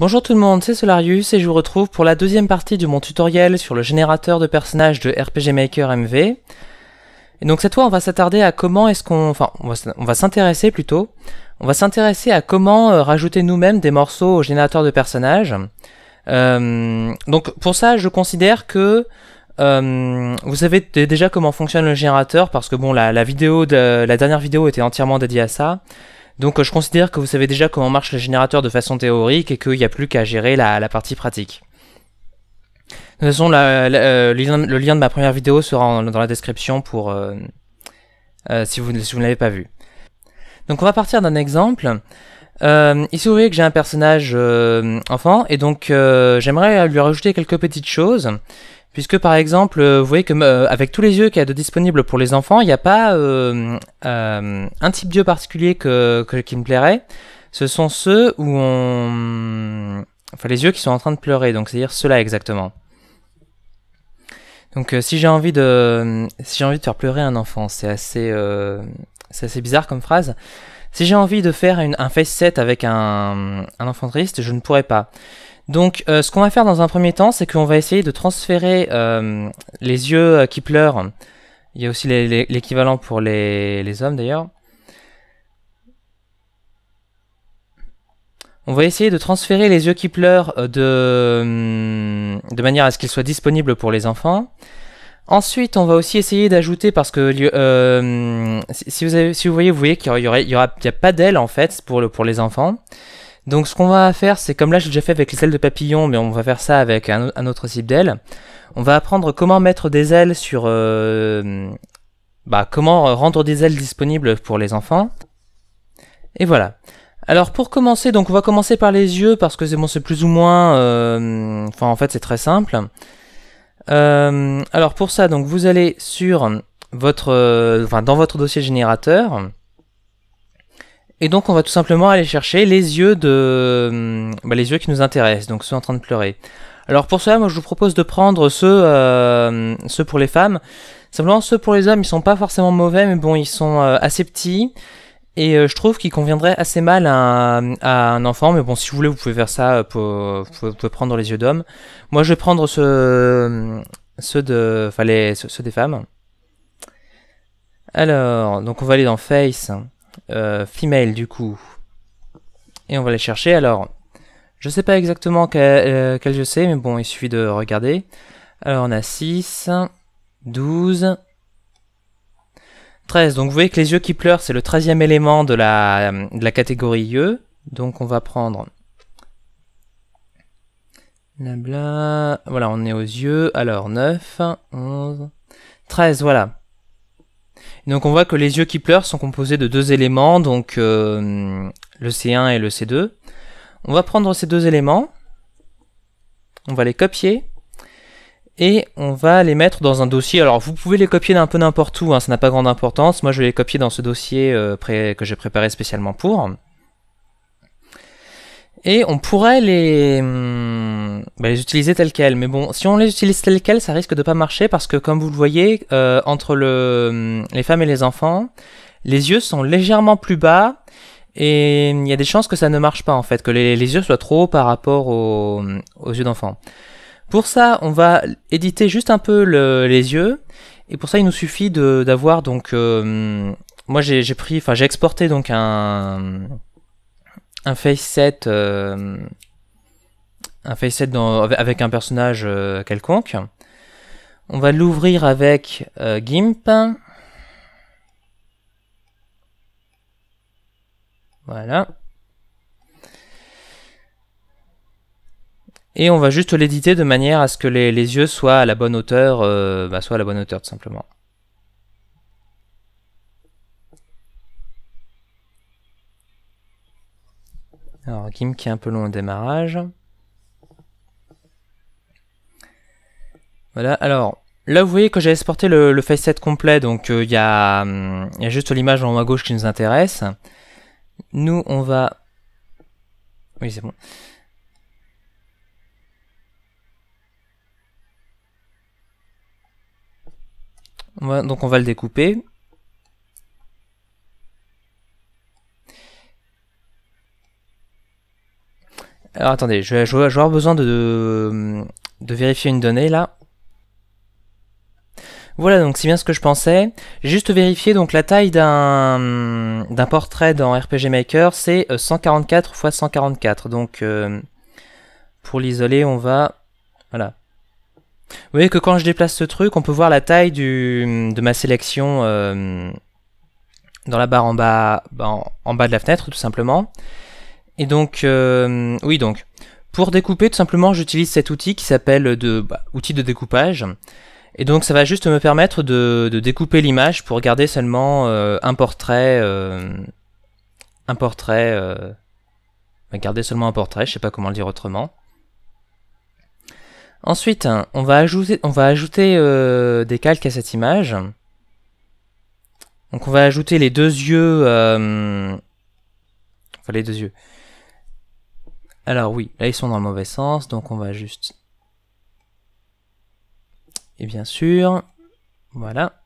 Bonjour tout le monde, c'est Solarius et je vous retrouve pour la deuxième partie de mon tutoriel sur le générateur de personnages de RPG Maker MV. Et donc cette fois on va s'attarder à comment est-ce qu'on... Enfin, on va, s'intéresser plutôt. On va s'intéresser à comment euh, rajouter nous-mêmes des morceaux au générateur de personnages. Euh, donc pour ça je considère que... Euh, vous savez déjà comment fonctionne le générateur parce que bon la, la vidéo de la dernière vidéo était entièrement dédiée à ça. Donc euh, je considère que vous savez déjà comment marche le générateur de façon théorique et qu'il n'y a plus qu'à gérer la, partie pratique. De toute façon, euh, le, lien, de ma première vidéo sera dans la description pour euh, si vous, ne l'avez pas vu. Donc on va partir d'un exemple. Il ici vous voyez que j'ai un personnage enfant et donc j'aimerais lui rajouter quelques petites choses. Puisque par exemple, euh, vous voyez que euh, avec tous les yeux qu'il y a de disponibles pour les enfants, il n'y a pas euh, un type d'yeux particulier que, qui me plairait. Ce sont ceux où on... Enfin les yeux qui sont en train de pleurer, donc c'est-à-dire ceux-là exactement. Donc si j'ai envie de si j'ai envie de faire pleurer un enfant, c'est assez c'est bizarre comme phrase. Si j'ai envie de faire un face set avec un, un enfant triste, je ne pourrais pas. Donc euh, ce qu'on va faire dans un premier temps, c'est qu'on va essayer de transférer euh, les yeux euh, qui pleurent. Il y a aussi l'équivalent pour les, hommes d'ailleurs. On va essayer de transférer les yeux qui pleurent hum, de, manière à ce qu'ils soient disponibles pour les enfants. Ensuite, on va aussi essayer d'ajouter, parce que hum, si, vous voyez, vous voyez qu'il n'y a pas d'aile en fait pour, pour les enfants. Donc ce qu'on va faire, c'est comme là j'ai déjà fait avec les ailes de papillon, mais on va faire ça avec un, autre type d'aile. On va apprendre comment mettre des ailes sur... Euh, bah, comment rendre des ailes disponibles pour les enfants. Et voilà. Alors pour commencer, donc on va commencer par les yeux, parce que c'est bon, c'est plus ou moins... Euh, enfin en fait c'est très simple. Euh, alors pour ça, donc vous allez sur votre... enfin dans votre dossier générateur. Et donc on va tout simplement aller chercher les yeux de bah, les yeux qui nous intéressent, donc ceux en train de pleurer. Alors pour cela, moi je vous propose de prendre ceux, euh, ceux pour les femmes. Simplement ceux pour les hommes, ils sont pas forcément mauvais, mais bon, ils sont euh, assez petits. Et euh, je trouve qu'ils conviendraient assez mal à un, enfant, mais bon, si vous voulez, vous pouvez faire ça, euh, pour, vous, pouvez, prendre les yeux d'hommes. Moi je vais prendre ceux, ceux, de, enfin, les, ceux des femmes. Alors, donc on va aller dans Face. Euh, female du coup. Et on va les chercher. Alors, je sais pas exactement quel, euh, quel, je sais, mais bon, il suffit de regarder. Alors, on a 6, 12, 13. Donc, vous voyez que les yeux qui pleurent, c'est le 13e élément de la, de la catégorie yeux. Donc, on va prendre... Blabla. Voilà, on est aux yeux. Alors, 9, 11, 13, voilà. Donc on voit que les yeux qui pleurent sont composés de deux éléments, donc euh, le C1 et le C2. On va prendre ces deux éléments, on va les copier, et on va les mettre dans un dossier. Alors vous pouvez les copier d'un peu n'importe où, hein, ça n'a pas grande importance. Moi je vais les copier dans ce dossier euh, que j'ai préparé spécialement pour. Et on pourrait les, hum, bah, les utiliser telles quelles. Mais bon, si on les utilise telles quelles, ça risque de pas marcher parce que, comme vous le voyez, euh, entre le, hum, les femmes et les enfants, les yeux sont légèrement plus bas et hum, il y a des chances que ça ne marche pas en fait, que les, yeux soient trop hauts par rapport aux, yeux d'enfant. Pour ça, on va éditer juste un peu les yeux. Et pour ça, il nous suffit d'avoir donc... Euh, moi, j'ai pris, enfin, j'ai exporté donc un un face set, euh, un face avec un personnage euh, quelconque. On va l'ouvrir avec euh, GIMP. Voilà. Et on va juste l'éditer de manière à ce que les, yeux soient à la bonne hauteur, bah, soit à la bonne hauteur tout simplement. Alors, Gim qui est un peu long au démarrage. Voilà, alors, là vous voyez que j'ai exporté le, face set complet, donc euh, hum, il y, a juste l'image en haut à gauche qui nous intéresse. Nous, on va... Oui, c'est bon. donc on va le découper. Alors attendez, je vais, avoir besoin de, vérifier une donnée là. Voilà, donc c'est bien ce que je pensais. J'ai juste vérifié, donc la taille d'un portrait dans RPG Maker, c'est 144 x 144. Donc euh, pour l'isoler, on va... Voilà. Vous voyez que quand je déplace ce truc, on peut voir la taille de ma sélection euh, dans la barre en bas, en bas de la fenêtre, tout simplement. Et donc, euh, oui donc, pour découper tout simplement j'utilise cet outil qui s'appelle de bah, outil de découpage. Et donc ça va juste me permettre de, découper l'image pour garder seulement euh, un portrait, euh, un portrait, bah, garder seulement un portrait, je sais pas comment le dire autrement. Ensuite, on va ajouter, on va ajouter des calques à cette image. Donc on va ajouter les deux yeux, enfin les deux yeux, alors oui, là ils sont dans le mauvais sens, donc on va juste... Et bien sûr, voilà.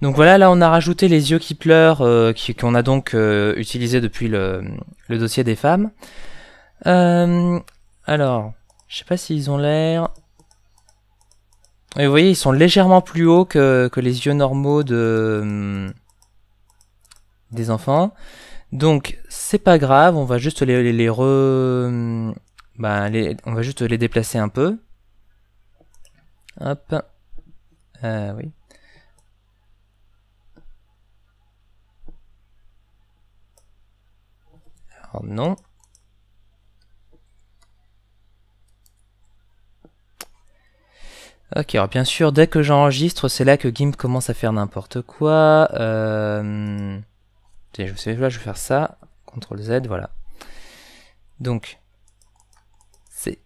Donc voilà, là on a rajouté les yeux qui pleurent, euh, qu'on a donc euh, utilisé depuis le, dossier des femmes. Euh, alors, je sais pas s'ils ont l'air... Et vous voyez, ils sont légèrement plus hauts que, les yeux normaux hum, des enfants. Donc c'est pas grave, on va juste bah, les, on va juste les déplacer un peu. Hop. Euh, oui. Alors non. Ok, alors bien sûr, dès que j'enregistre, c'est là que GIMP commence à faire n'importe quoi. Euh je sais, là, je vais faire ça. CTRL Z, voilà. Donc, c'est...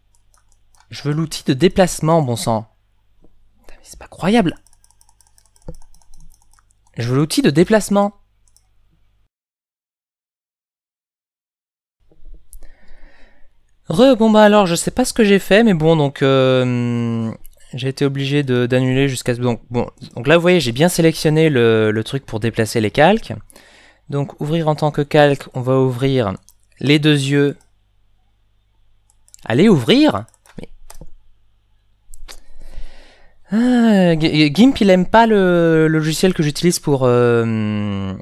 Je veux l'outil de déplacement, bon sang. C'est pas croyable. Je veux l'outil de déplacement. Re, bon bah alors, je sais pas ce que j'ai fait, mais bon, donc... Euh, j'ai été obligé d'annuler jusqu'à... Donc, bon, donc là, vous voyez, j'ai bien sélectionné le, le, truc pour déplacer les calques. Donc ouvrir en tant que calque, on va ouvrir les deux yeux. Allez ouvrir ah, Gimp il aime pas le, logiciel que j'utilise pour, euh,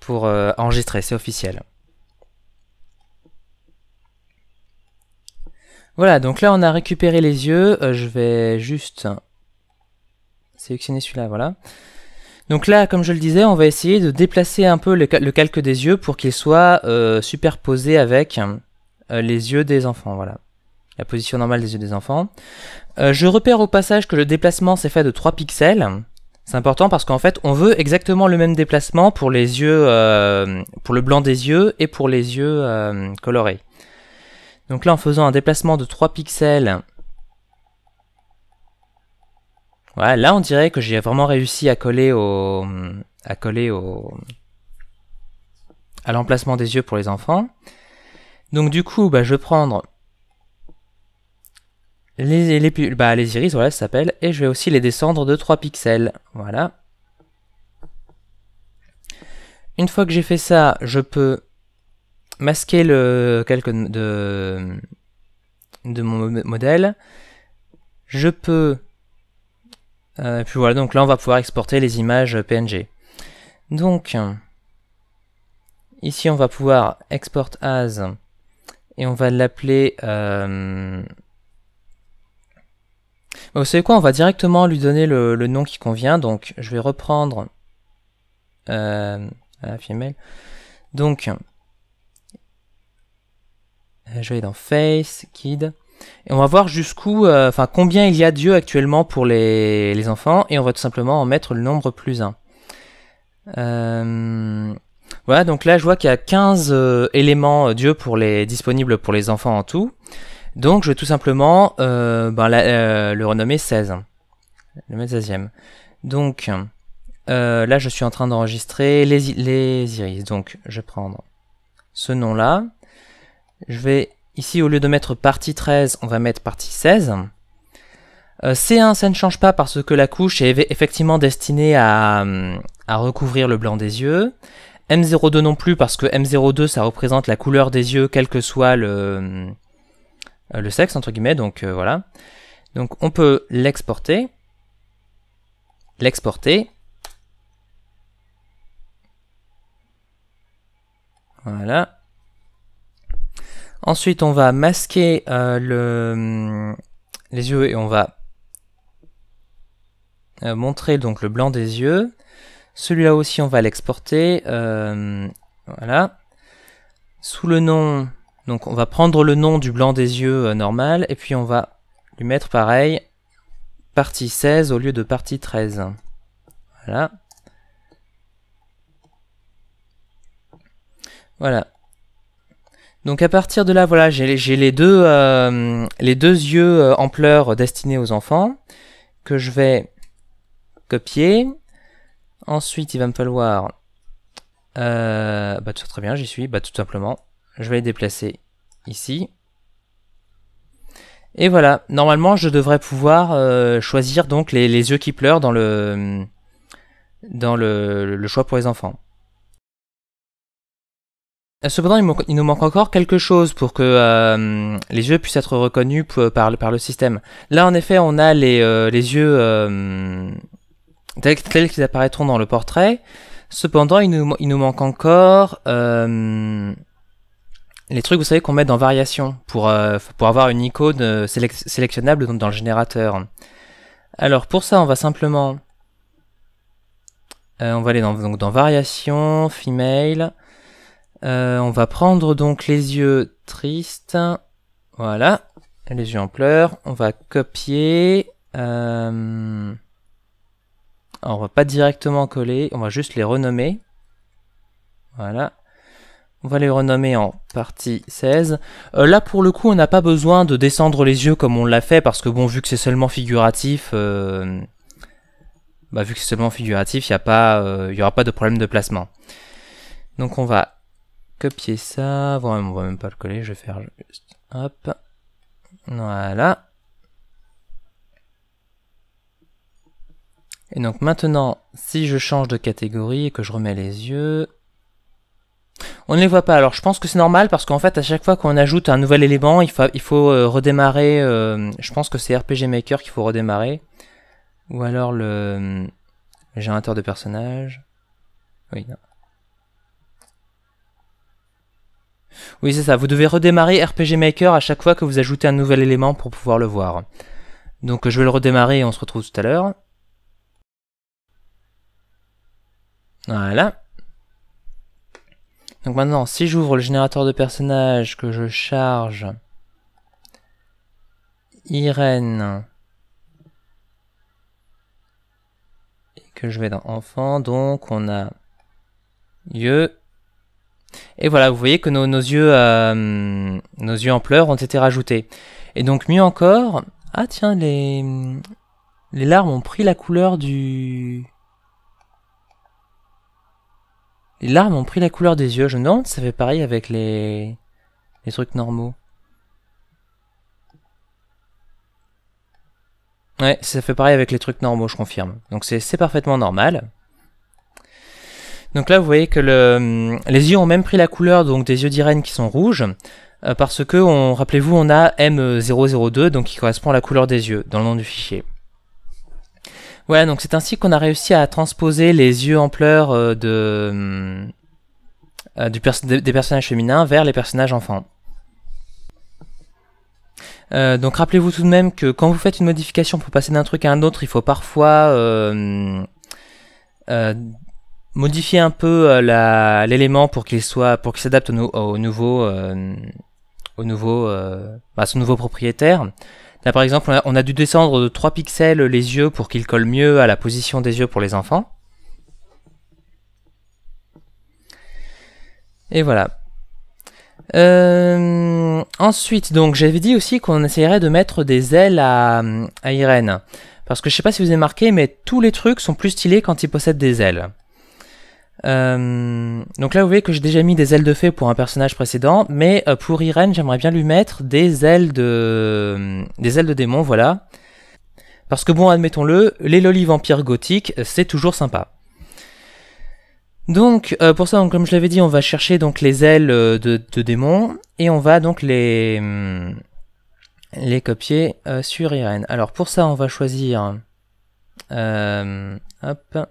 pour euh, enregistrer, c'est officiel. Voilà, donc là on a récupéré les yeux, euh, je vais juste sélectionner celui-là, voilà. Donc là, comme je le disais, on va essayer de déplacer un peu le, calque des yeux pour qu'il soit euh, superposé avec euh, les yeux des enfants. Voilà, la position normale des yeux des enfants. Euh, je repère au passage que le déplacement s'est fait de 3 pixels. C'est important parce qu'en fait, on veut exactement le même déplacement pour les yeux, pour le blanc des yeux et pour les yeux colorés. Donc là, en faisant un déplacement de 3 pixels Ouais, là, on dirait que j'ai vraiment réussi à coller au, à coller au, à l'emplacement des yeux pour les enfants. Donc du coup, bah, je vais prendre les, les, bah, les iris, voilà, ça s'appelle, et je vais aussi les descendre de 3 pixels. Voilà. Une fois que j'ai fait ça, je peux masquer le calque de, de mon modèle. Je peux euh, et puis voilà, donc là on va pouvoir exporter les images PNG. Donc, ici on va pouvoir export as et on va l'appeler... Euh... Vous savez quoi, on va directement lui donner le, nom qui convient. Donc, je vais reprendre euh, la femelle. Donc, je vais dans Face, Kid. Et on va voir jusqu'où, euh, enfin combien il y a Dieu actuellement pour les, enfants, et on va tout simplement en mettre le nombre plus 1. Euh, voilà, donc là je vois qu'il y a 15 euh, éléments Dieu pour les, disponibles pour les enfants en tout. Donc je vais tout simplement ben le renommer 16. Le mettre 16e. Donc là je suis en train d'enregistrer les, les iris. Donc je vais prendre ce nom-là. Je vais Ici, au lieu de mettre partie 13, on va mettre partie 16. Euh, C1, ça ne change pas parce que la couche est effectivement destinée à, recouvrir le blanc des yeux. M02 non plus parce que M02 ça représente la couleur des yeux quel que soit le, euh, sexe entre guillemets donc euh, voilà. Donc on peut l'exporter, l'exporter, voilà, Ensuite, on va masquer euh, les yeux et on va euh, montrer donc le blanc des yeux. Celui-là aussi, on va l'exporter. Euh, voilà. Sous le nom, donc on va prendre le nom du blanc des yeux normal et puis on va lui mettre pareil, partie 16 au lieu de partie 13. Voilà. Voilà, donc à partir de là, voilà, j'ai les deux euh, les deux yeux euh, pleurs destinés aux enfants que je vais copier. Ensuite, il va me falloir euh, bah très bien, j'y suis. Bah tout simplement, je vais les déplacer ici. Et voilà, normalement je devrais pouvoir euh, choisir donc les, les, yeux qui pleurent dans le dans le choix pour les enfants. Euh, cependant, il, nous manque encore quelque chose pour que euh, les yeux puissent être reconnus par, le, système. Là, en effet, on a les, euh, yeux tels, qu'ils apparaîtront dans le portrait. Cependant, il nous, manque encore les trucs, vous savez, qu'on met dans variation pour, avoir une icône sélectionnable dans, le générateur. Alors, pour ça, on va simplement... on va aller donc, dans variation, female... Euh, on va prendre donc les yeux tristes. Voilà. Les yeux en pleurs. On va copier. Euh, on va pas directement coller. On va juste les renommer. Voilà. On va les renommer en partie 16. Euh, là, pour le coup, on n'a pas besoin de descendre les yeux comme on l'a fait, parce que bon, vu que c'est seulement figuratif, bah, vu que c'est seulement figuratif, il n'y aura pas de problème de placement. Donc on va copier ça. on va même pas le coller, je vais faire juste... Hop. Voilà. Et donc maintenant, si je change de catégorie et que je remets les yeux... On ne les voit pas, alors je pense que c'est normal parce qu'en fait à chaque fois qu'on ajoute un nouvel élément, il faut, il faut euh, redémarrer, euh, je pense que c'est RPG Maker qu'il faut redémarrer, ou alors le, le générateur de personnages, oui, non. Oui, c'est ça. Vous devez redémarrer RPG Maker à chaque fois que vous ajoutez un nouvel élément pour pouvoir le voir. Donc je vais le redémarrer et on se retrouve tout à l'heure. Voilà. Donc maintenant, si j'ouvre le générateur de personnages que je charge Irène et que je vais dans enfant, donc on a Yeux, et voilà, vous voyez que nos, yeux, euh, nos yeux en pleurs ont été rajoutés. Et donc mieux encore, ah tiens, les, larmes ont pris la couleur du... Les larmes ont pris la couleur des yeux. Je me demande ça fait pareil avec les, les trucs normaux. Ouais, ça fait pareil avec les trucs normaux, je confirme. Donc c'est parfaitement normal. Donc là, vous voyez que hum, les yeux ont même pris la couleur donc des yeux d'Irène qui sont rouges, euh, parce que, rappelez-vous, on a M002, donc qui correspond à la couleur des yeux dans le nom du fichier. Voilà, donc c'est ainsi qu'on a réussi à transposer les yeux ampleurs euh, de, hum, euh, des personnages féminins vers les personnages enfants. donc rappelez-vous tout de même que quand vous faites une modification pour passer d'un truc à un autre, il faut parfois hum, modifier un peu euh, l'élément pour qu'il soit pour qu'il s'adapte au, nouveau au nouveau à euh, euh, bah, son nouveau propriétaire. Là par exemple, on a, dû descendre de 3 pixels les yeux pour qu'ils collent mieux à la position des yeux pour les enfants. Et voilà. ensuite, donc j'avais dit aussi qu'on essayerait de mettre des ailes à, à Irène. Parce que je sais pas si vous avez marqué, mais tous les trucs sont plus stylés quand ils possèdent des ailes. Euh, donc là, vous voyez que j'ai déjà mis des ailes de fée pour un personnage précédent, mais euh, pour Irène, j'aimerais bien lui mettre des ailes de, euh, des ailes de démon, voilà. Parce que bon, admettons-le, les lolis vampires gothiques, c'est toujours sympa. Donc, pour ça, comme je l'avais dit, on va chercher donc les ailes de, de démons, et on va donc les, hum, les copier sur Irène. Alors pour ça, on va choisir, hop,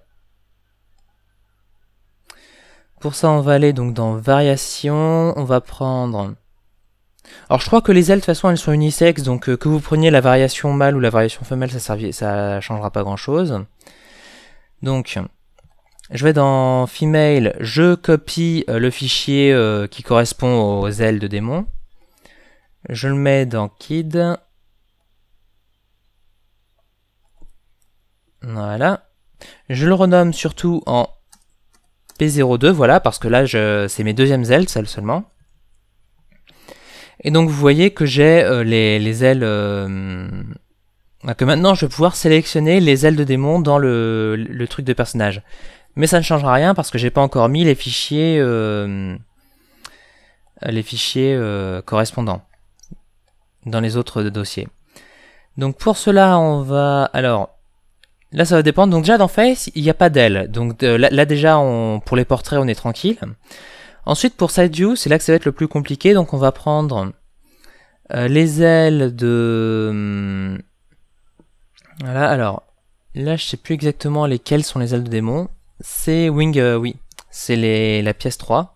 pour ça, on va aller donc dans Variations, on va prendre... Alors je crois que les ailes, de toute façon, elles sont unisexes, donc euh, que vous preniez la variation mâle ou la variation femelle, ça ne ça changera pas grand-chose. Donc, je vais dans Female, je copie euh, le fichier euh, qui correspond aux ailes de démon. Je le mets dans Kid. Voilà. Je le renomme surtout en P02, voilà, parce que là, je c'est mes deuxièmes ailes, celles seulement. Et donc, vous voyez que j'ai euh, les, les, ailes... Euh, que maintenant, je vais pouvoir sélectionner les ailes de démon dans le, le truc de personnage. Mais ça ne changera rien parce que j'ai pas encore mis les fichiers... Euh, les fichiers correspondants dans les autres dossiers. Donc pour cela, on va... Alors, Là, ça va dépendre. Donc déjà, dans Face, il n'y a pas d'aile. Donc là, déjà, on, pour les portraits, on est tranquille. Ensuite, pour Side c'est là que ça va être le plus compliqué. Donc on va prendre euh, les ailes de... Hum, voilà, alors... Là, je sais plus exactement lesquelles sont les ailes de démon. C'est Wing... Euh, oui, c'est la pièce 3.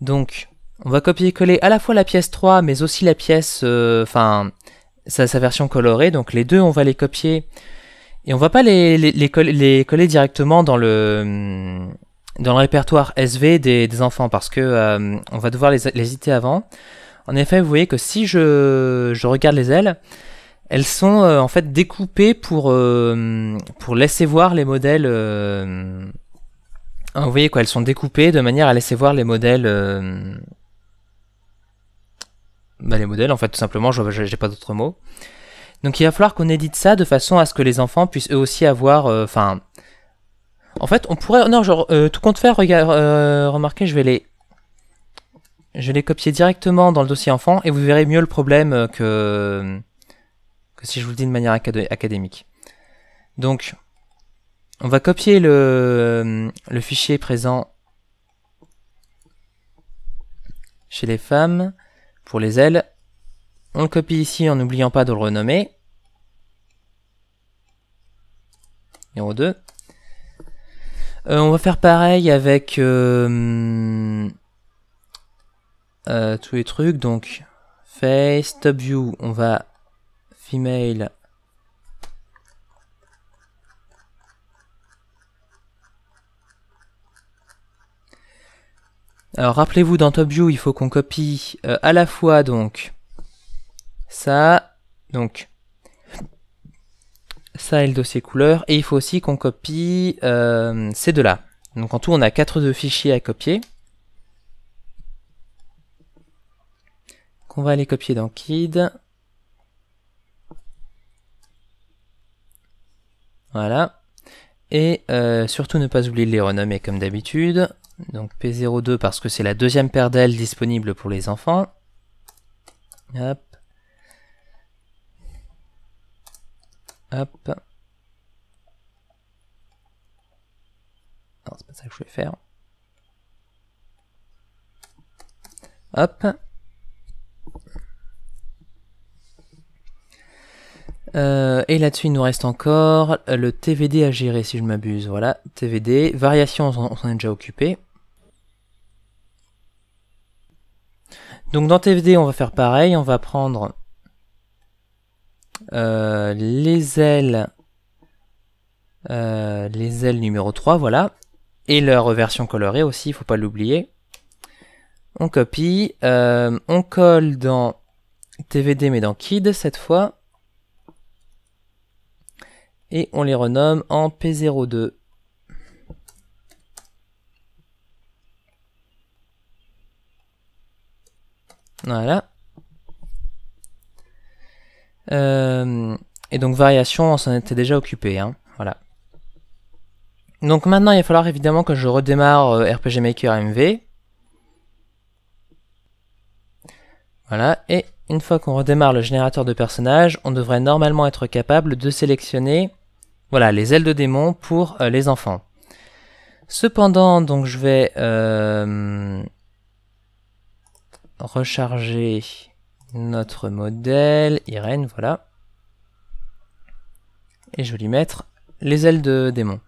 Donc, on va copier-coller à la fois la pièce 3, mais aussi la pièce... Euh, enfin, sa version colorée. Donc les deux, on va les copier... Et on va pas les, coller, directement dans le, dans le répertoire SV des, enfants parce que euh, on va devoir les, hésiter avant. En effet, vous voyez que si je, regarde les ailes, elles sont euh, en fait découpées euh, pour, laisser voir les modèles. vous voyez quoi, elles sont découpées de manière à laisser voir les modèles. Bah, les modèles, en fait, tout simplement, je n'ai pas d'autres mots. Donc il va falloir qu'on édite ça de façon à ce que les enfants puissent eux aussi avoir... Euh, enfin... en fait, on pourrait... Non, genre, euh, tout compte faire, euh, remarquez, je vais les... Je les copier directement dans le dossier enfant et vous verrez mieux le problème que, si je vous le dis de manière académique. Donc, on va copier le, le fichier présent chez les femmes pour les ailes. On le copie ici en n'oubliant pas de le renommer. 2. Euh, on va faire pareil avec euh, euh, tous les trucs. Donc, face, top view, on va female. Alors, rappelez-vous, dans top view, il faut qu'on copie à la fois donc ça, donc ça est le dossier couleur. Et il faut aussi qu'on copie euh, ces deux-là. Donc en tout, on a de fichiers à copier. Qu'on va aller copier dans Kid. Voilà. Et euh, surtout ne pas oublier de les renommer comme d'habitude. Donc P02 parce que c'est la deuxième paire d'ailes disponible pour les enfants. Hop. Non, c'est pas ça que je voulais faire. Hop. Euh, et là-dessus, il nous reste encore le TVD à gérer, si je m'abuse. Voilà, TVD. Variation, on s'en est déjà occupé. Donc dans TVD, on va faire pareil. On va prendre euh, les ailes euh, les ailes numéro 3, voilà. Et leur version colorée aussi, il faut pas l'oublier. On copie, euh, on colle dans TVD mais dans Kid cette fois. Et on les renomme en P02. Voilà. Euh, et donc variation, on s'en était déjà occupé. Hein, voilà. Donc maintenant, il va falloir évidemment que je redémarre euh, RPG Maker MV. Voilà, et une fois qu'on redémarre le générateur de personnages, on devrait normalement être capable de sélectionner voilà, les ailes de démon pour euh, les enfants. Cependant, donc je vais euh, recharger notre modèle, Irène, voilà. Et je vais lui mettre les ailes de démon.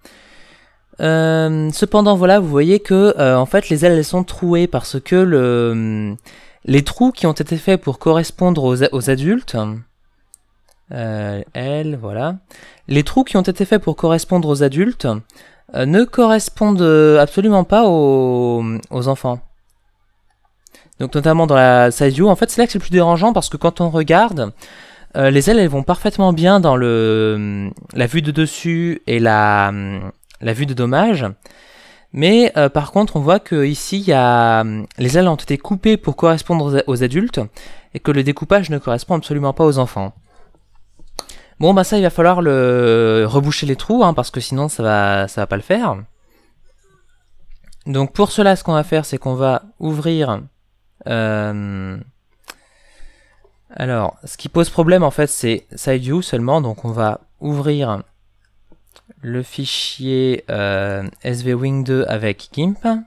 Euh, cependant, voilà, vous voyez que euh, en fait les ailes elles sont trouées parce que le, hum, euh, les trous qui ont été faits pour correspondre aux, adultes, euh, voilà, les trous qui ont été faits pour correspondre aux adultes ne correspondent absolument pas aux enfants donc notamment dans la side view. En fait, c'est là que c'est le plus dérangeant parce que quand on regarde, euh, les ailes elles vont parfaitement bien dans le la vue de dessus et la, hum, la vue de dommage. Mais euh, par contre, on voit que ici, y a, hum, les ailes ont été coupées pour correspondre aux, adultes et que le découpage ne correspond absolument pas aux enfants. Bon, bah ça, il va falloir le reboucher les trous hein, parce que sinon, ça va, ça va pas le faire. Donc pour cela, ce qu'on va faire, c'est qu'on va ouvrir euh, alors, ce qui pose problème en fait, c'est SideView seulement. Donc, on va ouvrir le fichier euh, svwing2 avec GIMP.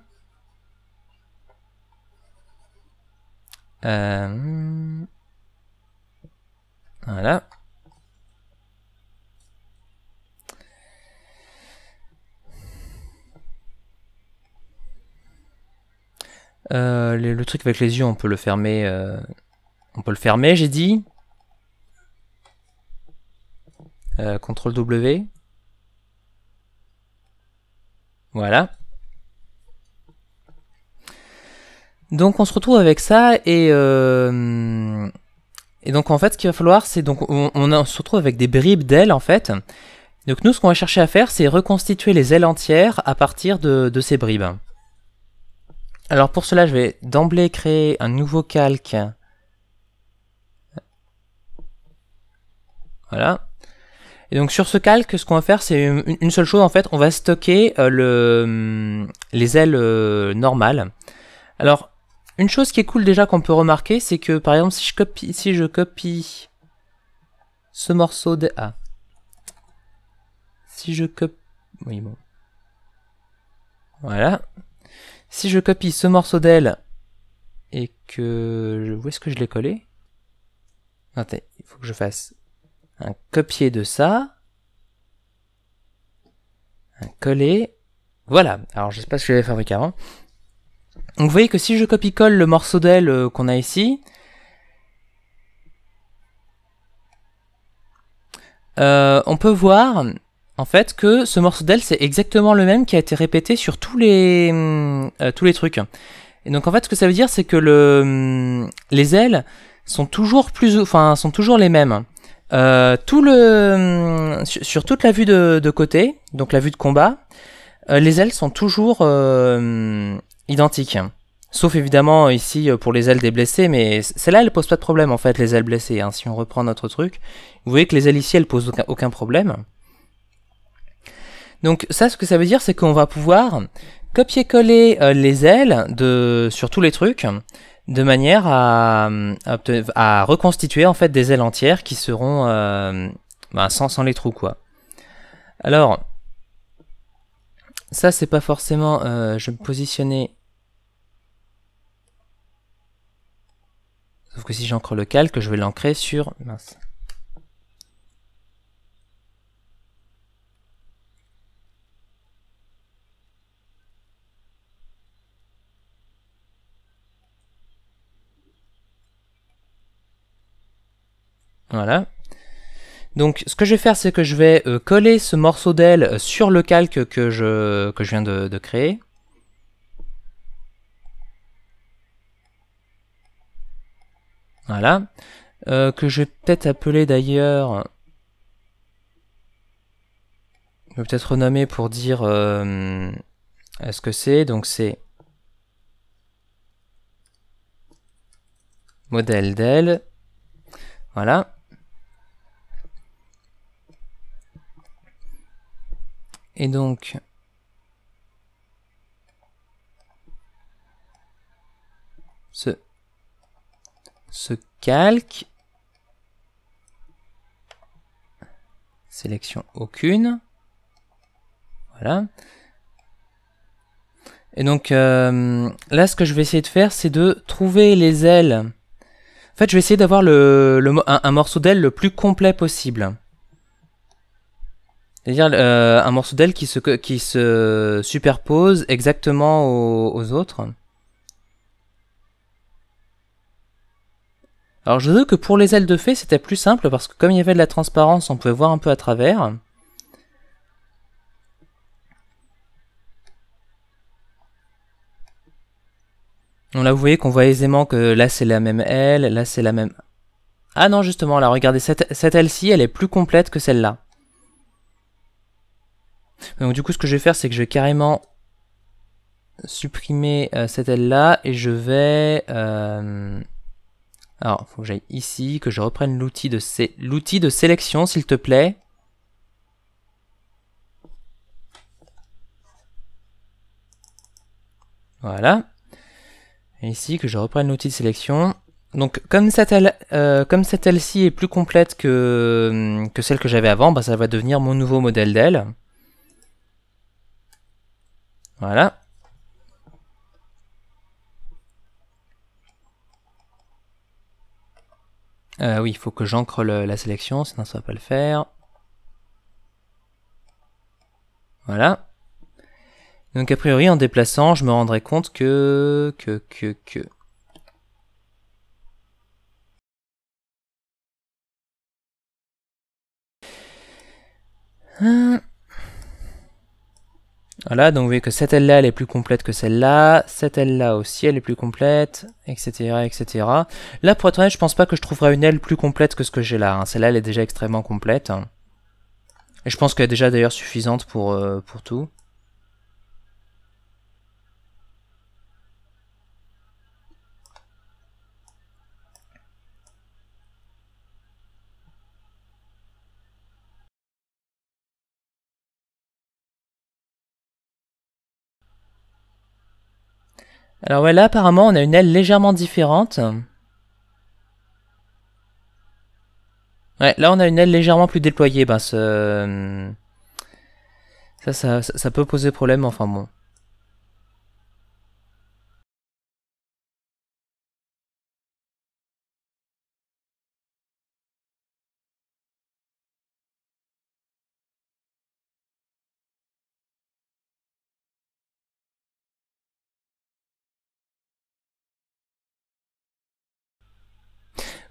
Euh, voilà. Euh, le, truc avec les yeux, on peut le fermer. Euh, on peut le fermer, j'ai dit. Euh, CTRL W. Voilà. Donc on se retrouve avec ça et, et donc en fait ce qu'il va falloir c'est donc on, se retrouve avec des bribes d'ailes en fait. Donc nous ce qu'on va chercher à faire c'est reconstituer les ailes entières à partir de ces bribes. Alors pour cela, je vais d'emblée créer un nouveau calque. Voilà. Et donc sur ce calque, ce qu'on va faire, c'est une, seule chose en fait, on va stocker euh, hum, les ailes euh, normales. Alors, une chose qui est cool déjà qu'on peut remarquer, c'est que par exemple si je copie, si je copie ce morceau de... A, Si je copie... Oui bon. Voilà. Si je copie ce morceau d'aile et que... Où est-ce que je l'ai collé Attends, il faut que je fasse un copier de ça. Un coller. Voilà. Alors, je sais pas ce que j'avais fabriqué avant. Donc, vous voyez que si je copie-colle le morceau d'aile euh, qu'on a ici, euh, on peut voir en fait que ce morceau d'aile, c'est exactement le même qui a été répété sur tous les hum, euh, tous les trucs. Et donc en fait ce que ça veut dire c'est que le hum, les ailes sont toujours plus enfin sont toujours les mêmes. Euh, tout le hum, sur, toute la vue de, côté, donc la vue de combat, euh, les ailes sont toujours identiques. Sauf évidemment ici pour les ailes des blessés, mais celle-là elle pose pas de problème en fait les ailes blessées. Hein, si on reprend notre truc, vous voyez que les ailes ici elles posent aucun problème. Donc ça, ce que ça veut dire, c'est qu'on va pouvoir copier-coller euh, les ailes de, sur tous les trucs de manière à, à, reconstituer en fait des ailes entières qui seront euh, bah, sans, les trous quoi. Alors ça c'est pas forcément euh, je vais me positionner sauf que si j'ancre le calque je vais l'ancrer sur mince Voilà. Donc ce que je vais faire, c'est que je vais euh, coller ce morceau d'aile euh, sur le calque que je, je viens de, créer. Voilà. Euh, que je vais peut-être appeler d'ailleurs... Je vais peut-être renommer pour dire est ce que c'est. Donc c'est modèle d'aile. Voilà. Et donc, ce, ce calque, sélection aucune, voilà. Et donc euh, là, ce que je vais essayer de faire, c'est de trouver les ailes. En fait, je vais essayer d'avoir le, le, un, un morceau d'aile le plus complet possible. C'est-à-dire euh, un morceau d'aile qui se, qui se superpose exactement aux, autres. Alors je veux que pour les ailes de fée, c'était plus simple parce que comme il y avait de la transparence, on pouvait voir un peu à travers. Donc là, vous voyez qu'on voit aisément que là, c'est la même aile, là, c'est la même... Ah non, justement, là, regardez, cette, cette aile-ci, elle est plus complète que celle-là. Donc du coup, ce que je vais faire, c'est que je vais carrément supprimer euh, cette aile-là et je vais... Euh, alors, il faut que j'aille ici, que je reprenne l'outil de, l'outil de sélection, s'il te plaît. Voilà. Et ici, que je reprenne l'outil de sélection. Donc, comme cette euh, aile-ci est plus complète que, celle que j'avais avant, bah, ça va devenir mon nouveau modèle d'aile. Voilà. Euh, oui, il faut que j'ancre la sélection, sinon ça ne va pas le faire. Voilà. Donc a priori, en déplaçant, je me rendrai compte que... que... que... que... Hein. Voilà, donc vous voyez que cette aile-là, elle est plus complète que celle-là, cette aile-là aussi, elle est plus complète, etc., etc. Là, pour être honnête, je pense pas que je trouverai une aile plus complète que ce que j'ai là. Hein. Celle-là, elle est déjà extrêmement complète. Et je pense qu'elle est déjà d'ailleurs suffisante pour, euh, pour tout. Alors ouais, là apparemment on a une aile légèrement différente. Ouais, là on a une aile légèrement plus déployée, ben ce... Euh, ça, ça, peut poser problème, enfin bon.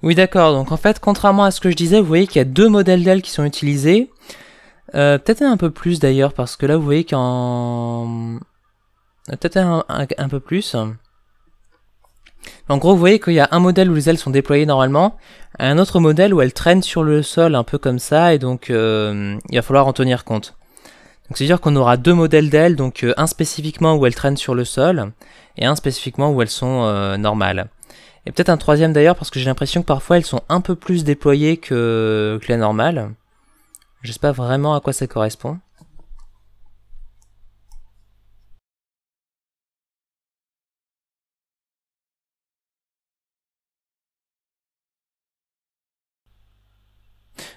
Oui, d'accord. Donc en fait, contrairement à ce que je disais, vous voyez qu'il y a deux modèles d'ailes qui sont utilisés. Euh, peut-être un peu plus d'ailleurs, parce que là, vous voyez qu'en... Peut-être un, peu plus. En gros, vous voyez qu'il y a un modèle où les ailes sont déployées normalement, un autre modèle où elles traînent sur le sol un peu comme ça, et donc euh, il va falloir en tenir compte. Donc c'est-à-dire qu'on aura deux modèles d'ailes, donc euh, un spécifiquement où elles traînent sur le sol, et un spécifiquement où elles sont normales. Et peut-être un troisième d'ailleurs, parce que j'ai l'impression que parfois elles sont un peu plus déployées que, la normale. Je sais pas vraiment à quoi ça correspond.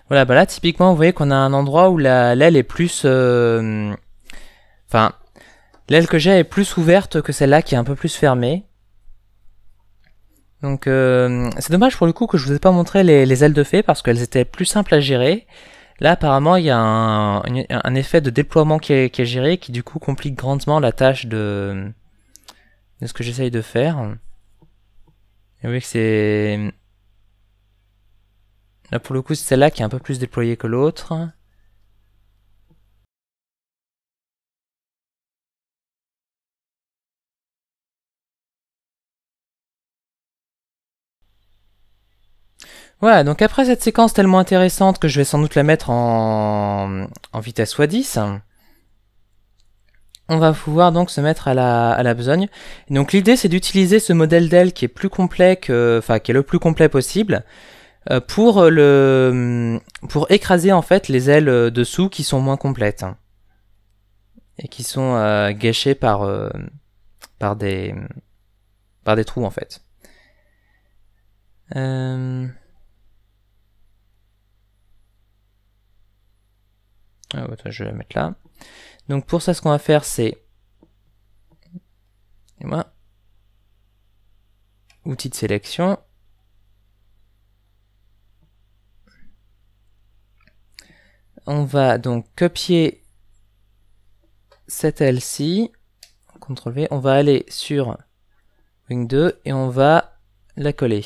Voilà, bah là typiquement vous voyez qu'on a un endroit où l'aile est plus... Euh, enfin, l'aile que j'ai est plus ouverte que celle-là qui est un peu plus fermée. Donc euh, c'est dommage pour le coup que je vous ai pas montré les, ailes de fée parce qu'elles étaient plus simples à gérer. Là apparemment il y a un, effet de déploiement qui est, géré qui du coup complique grandement la tâche de, de ce que j'essaye de faire. Et oui que c'est... Là pour le coup c'est celle-là qui est un peu plus déployée que l'autre. Voilà, donc après cette séquence tellement intéressante que je vais sans doute la mettre en, vitesse x10, on va pouvoir donc se mettre à la, besogne. donc l'idée c'est d'utiliser ce modèle d'aile qui est le plus complet possible, euh, pour le, pour écraser en fait les ailes dessous qui sont moins complètes et qui sont euh, gâchées par euh, par des par des trous en fait. Euh... Ah, bah, je vais la mettre là. Donc pour ça, ce qu'on va faire, c'est... et moi Outil de sélection. On va donc copier cette aile CTRL V. On va aller sur Wing 2 et on va la coller.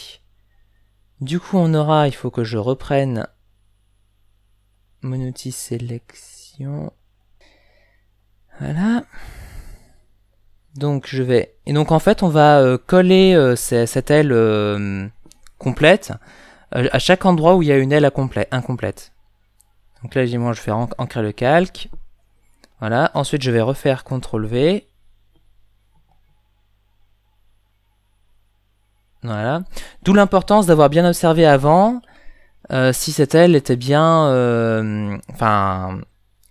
Du coup, on aura, il faut que je reprenne mon outil sélection. Voilà. Donc je vais... Et donc en fait on va euh, coller euh, cette aile euh, complète à chaque endroit où il y a une aile incomplète. Donc là moi je fais ancrer le calque. Voilà. Ensuite je vais refaire CTRL V. Voilà. D'où l'importance d'avoir bien observé avant euh, si cette aile était bien, euh, enfin,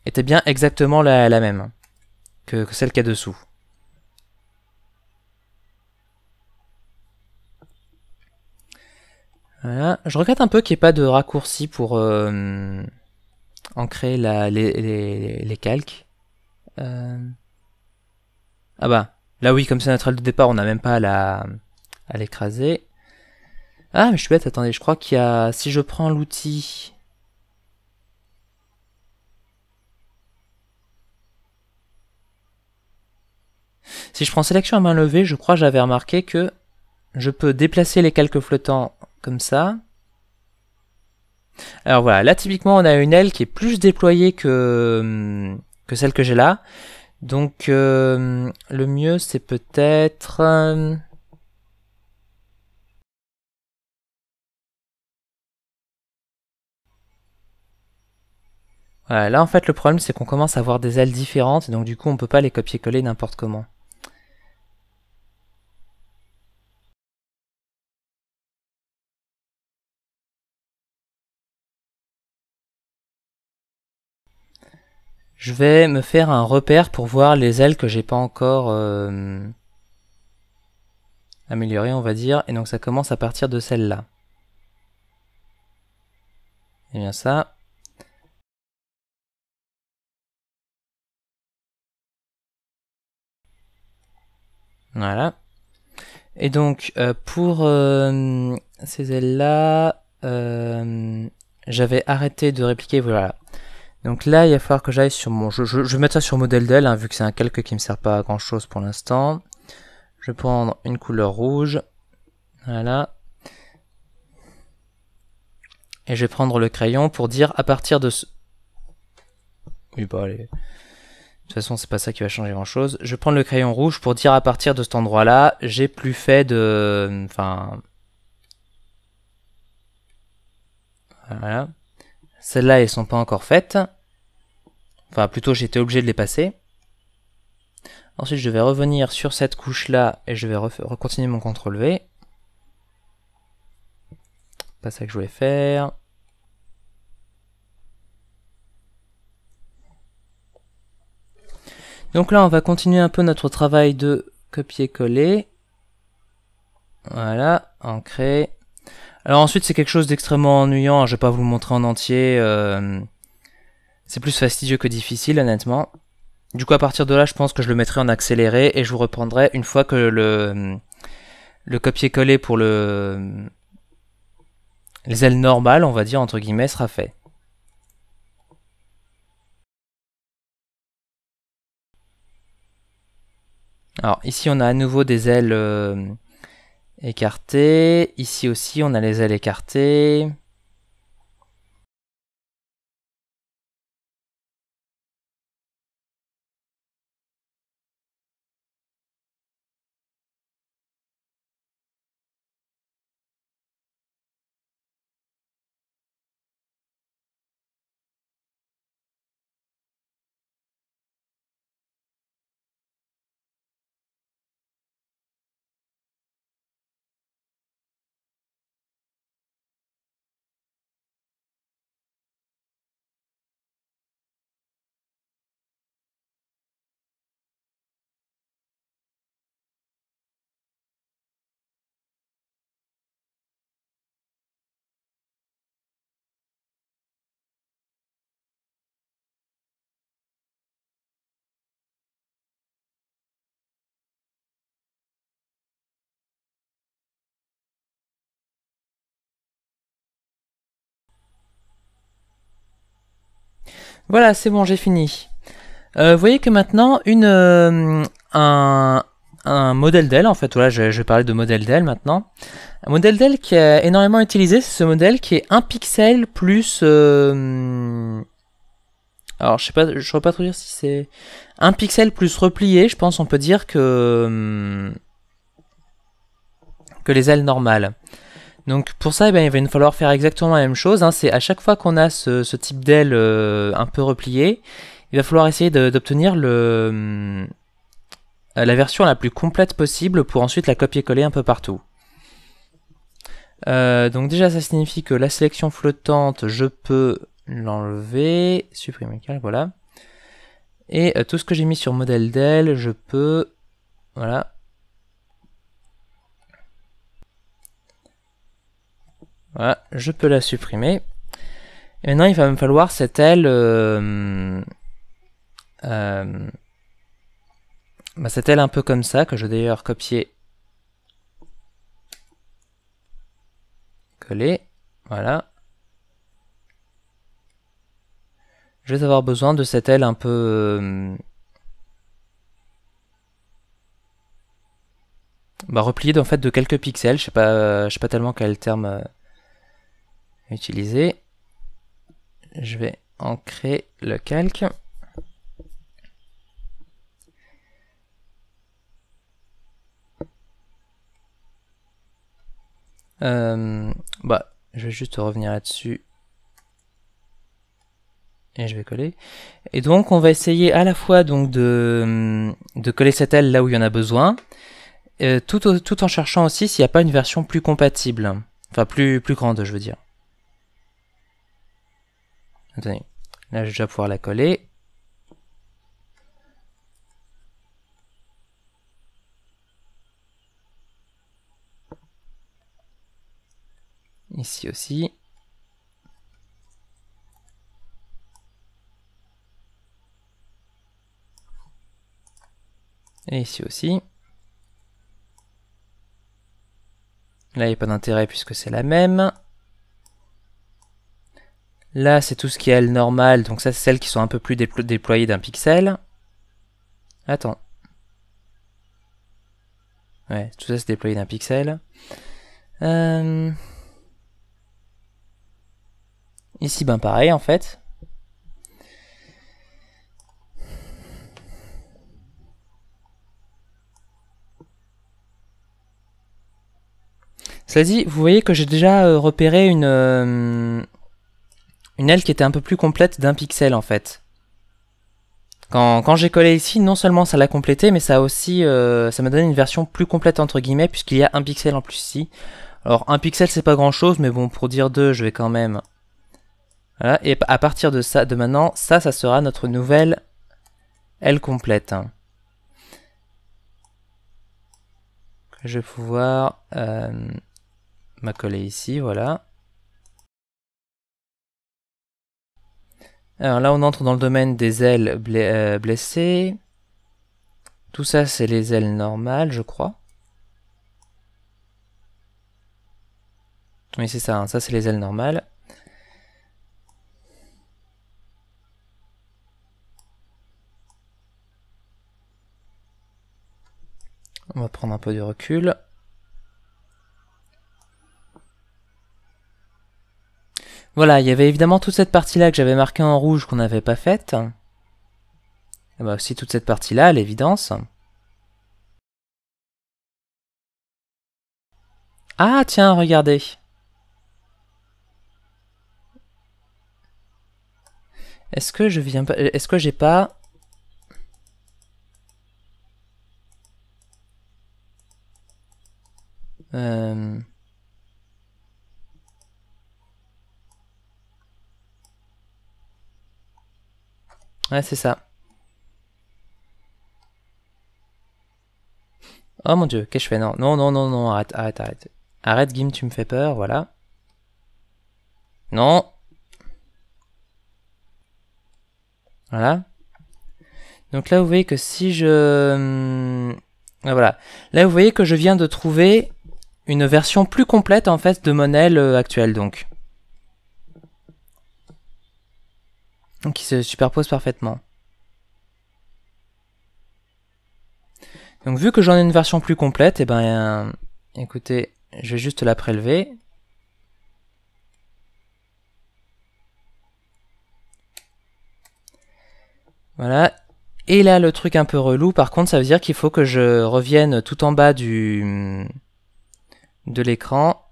était bien exactement la, même que, celle qu'il y a dessous. Je regrette un peu qu'il n'y ait pas de raccourci pour euh, ancrer les, calques. Ah bah, là oui, comme c'est notre aile de départ, on n'a même pas à l'écraser. Ah, mais je suis bête, attendez, je crois qu'il y a... Si je prends l'outil... Si je prends sélection à main levée, je crois que j'avais remarqué que je peux déplacer les calques flottants comme ça. Alors voilà, là typiquement on a une aile qui est plus déployée que, que celle que j'ai là. Donc euh, le mieux c'est peut-être... Euh, là en fait le problème c'est qu'on commence à avoir des ailes différentes, et donc du coup on peut pas les copier-coller n'importe comment. Je vais me faire un repère pour voir les ailes que j'ai pas encore euh, améliorées, on va dire. Et donc ça commence à partir de celle-là. Et eh bien ça, Voilà. Et donc, euh, pour euh, ces ailes-là, euh, j'avais arrêté de répliquer, voilà. Donc là, il va falloir que j'aille sur mon... Je, je, vais mettre ça sur modèle d'aile, hein, vu que c'est un calque qui ne me sert pas à grand-chose pour l'instant. Je vais prendre une couleur rouge. Voilà. Et je vais prendre le crayon pour dire à partir de ce... Oui, bah allez. De toute façon, c'est pas ça qui va changer grand chose. Je vais prendre le crayon rouge pour dire à partir de cet endroit-là, j'ai plus fait de... Enfin... Voilà. Celles-là, elles sont pas encore faites. Enfin, plutôt, j'étais obligé de les passer. Ensuite, je vais revenir sur cette couche-là et je vais recontinuer mon CTRL-V. Pas ça que je voulais faire. Donc là, on va continuer un peu notre travail de copier-coller. Voilà, ancré. Alors ensuite, c'est quelque chose d'extrêmement ennuyant, hein, je vais pas vous le montrer en entier. Euh, c'est plus fastidieux que difficile, honnêtement. Du coup, à partir de là, je pense que je le mettrai en accéléré et je vous reprendrai une fois que le, le copier-coller pour le les ailes normales, on va dire, entre guillemets, sera fait. Alors ici on a à nouveau des ailes euh, écartées. Ici aussi on a les ailes écartées. Voilà, c'est bon, j'ai fini. Euh, vous voyez que maintenant, une, euh, un, modèle d'aile, en fait, voilà, je, vais parler de modèle d'aile maintenant. Un modèle d'aile qui est énormément utilisé, c'est ce modèle qui est un pixel plus... Euh, alors, je sais pas, je saurais pas trop dire si c'est... Un pixel plus replié, je pense on peut dire que... Hum, que les ailes normales. Donc pour ça, eh ben, il va nous falloir faire exactement la même chose. Hein. C'est à chaque fois qu'on a ce, type d'aile euh, un peu replié, il va falloir essayer d'obtenir le euh, la version la plus complète possible pour ensuite la copier-coller un peu partout. Euh, donc déjà ça signifie que la sélection flottante, je peux l'enlever, supprimer calque, voilà. Et tout ce que j'ai mis sur modèle d'aile, je peux, voilà, Voilà, je peux la supprimer. Et maintenant, il va me falloir cette aile... Euh, euh, bah, cette aile un peu comme ça, que je vais d'ailleurs copier. Coller. Voilà. Je vais avoir besoin de cette aile un peu... Euh, bah, repliée en fait de quelques pixels. Je sais pas, je sais pas tellement quel terme utiliser. Je vais ancrer le calque. Euh, bah, je vais juste revenir là-dessus. Et je vais coller. Et donc, on va essayer à la fois donc de, de coller cette aile là où il y en a besoin, euh, tout, tout en cherchant aussi s'il n'y a pas une version plus compatible. Enfin, plus, plus grande, je veux dire. Attendez, là je vais déjà pouvoir la coller. Ici aussi. Et ici aussi. Là, il n'y a pas d'intérêt puisque c'est la même. Là, c'est tout ce qui est normal, donc ça, c'est celles qui sont un peu plus déployées d'un pixel. Attends. Ouais, tout ça, c'est déployé d'un pixel. Euh, ici, ben pareil, en fait. Cela dit, vous voyez que j'ai déjà euh, repéré une, euh, une aile qui était un peu plus complète d'un pixel en fait. Quand, quand j'ai collé ici, non seulement ça l'a complété, mais ça a aussi, euh, ça m'a donné une version plus complète entre guillemets, puisqu'il y a un pixel en plus ici. Alors un pixel c'est pas grand chose, mais bon pour dire deux, je vais quand même. Voilà, et à partir de ça, de maintenant, ça, ça sera notre nouvelle aile complète. Je vais pouvoir euh, m'accoler ici, voilà. Alors là, on entre dans le domaine des ailes euh, blessées. Tout ça, c'est les ailes normales, je crois. Oui, c'est ça, hein. ça c'est les ailes normales. On va prendre un peu de recul. Voilà, il y avait évidemment toute cette partie-là que j'avais marquée en rouge qu'on n'avait pas faite. Et eh bah ben, aussi toute cette partie-là, à l'évidence. Ah tiens, regardez Est-ce que je viens pas... Est-ce que j'ai pas... Euh... Ouais, c'est ça. Oh mon dieu, qu'est-ce que je fais Non, non, non, non, non, arrête, arrête, arrête. Arrête, Gim, tu me fais peur, voilà. Non Voilà. Donc là, vous voyez que si je... Hum, ah, voilà. Là, vous voyez que je viens de trouver une version plus complète, en fait, de mon aile euh, actuelle, donc. Donc qui se superposent parfaitement. Donc vu que j'en ai une version plus complète, et eh ben euh, écoutez, je vais juste la prélever. Voilà. Et là, le truc un peu relou, par contre, ça veut dire qu'il faut que je revienne tout en bas du de l'écran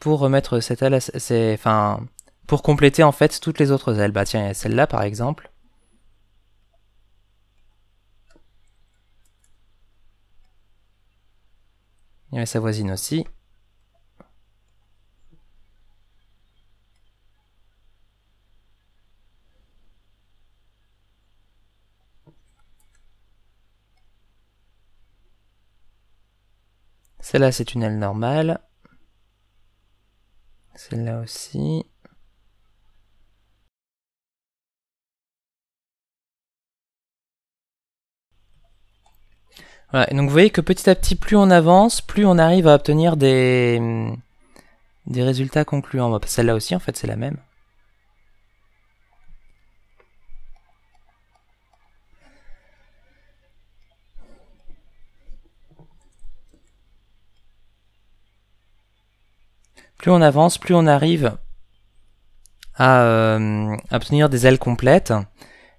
pour remettre cette enfin, pour compléter en fait toutes les autres ailes. Bah tiens, celle-là par exemple. Il y a sa voisine aussi. Celle-là, c'est une aile normale. Celle-là aussi. donc vous voyez que petit à petit, plus on avance, plus on arrive à obtenir des, des résultats concluants. Bah, celle-là aussi, en fait, c'est la même. Plus on avance, plus on arrive à euh, obtenir des ailes complètes.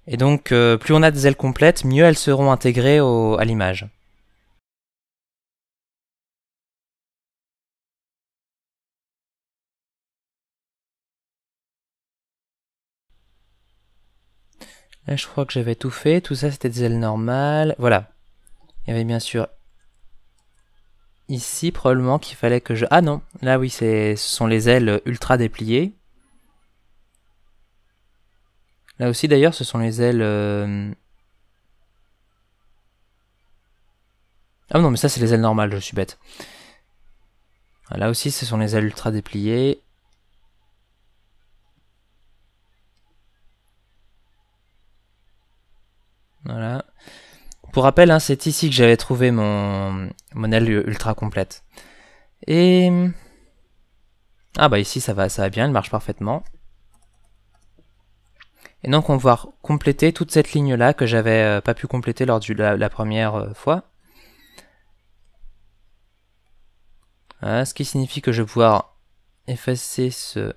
Et donc, euh, plus on a des ailes complètes, mieux elles seront intégrées à l'image. Là, euh, je crois que j'avais tout fait. Tout ça, c'était des ailes normales. Voilà. Il y avait bien sûr ici, probablement qu'il fallait que je... Ah non, là oui, ce sont les ailes ultra dépliées. Là aussi, d'ailleurs, ce sont les ailes... Euh, ah non, mais ça, c'est les ailes normales, je suis bête. Là aussi, ce sont les ailes ultra dépliées. Voilà. Pour rappel, hein, c'est ici que j'avais trouvé mon, mon aile ultra complète. Et... Ah bah ici ça va, ça va bien, elle marche parfaitement. Et donc on va compléter toute cette ligne là que j'avais euh, pas pu compléter lors de la, première euh, fois. Voilà, ce qui signifie que je vais pouvoir effacer ce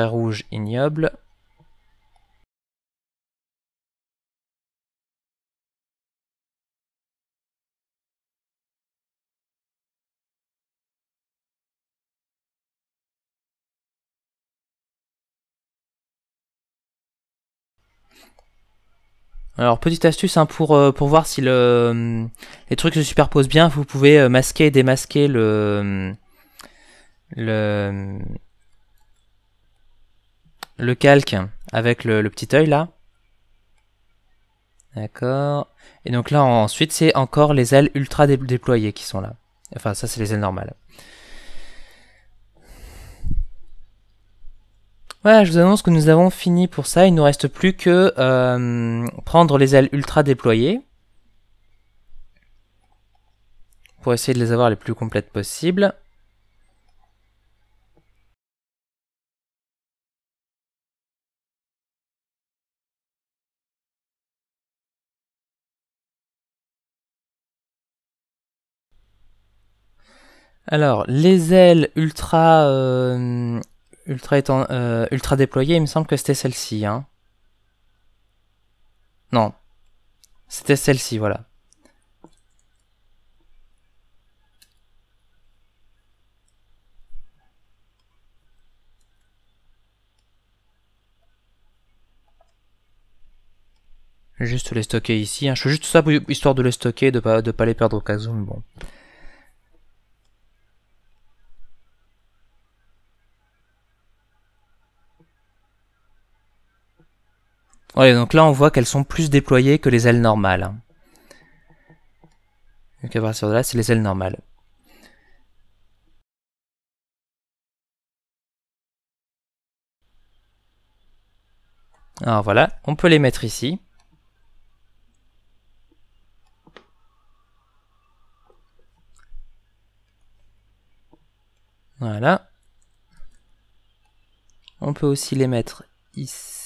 rouge ignoble. Alors petite astuce hein, pour, euh, pour voir si le, euh, les trucs se superposent bien, vous pouvez euh, masquer et démasquer le, le, le calque avec le, petit œil là. D'accord. Et donc là, ensuite, c'est encore les ailes ultra déployées qui sont là. Enfin, ça, c'est les ailes normales. Voilà, je vous annonce que nous avons fini pour ça. Il ne nous reste plus que euh, prendre les ailes ultra déployées. Pour essayer de les avoir les plus complètes possibles. Alors, les ailes ultra, euh, ultra, euh, ultra déployées, il me semble que c'était celle-ci. Hein. Non, c'était celle-ci, voilà. Juste les stocker ici. Hein. Je fais juste ça histoire de les stocker, de pas, de pas les perdre au cas où, bon. Ouais, donc là on voit qu'elles sont plus déployées que les ailes normales. Donc à partir de là, c'est les ailes normales. Alors voilà, on peut les mettre ici. Voilà. On peut aussi les mettre ici.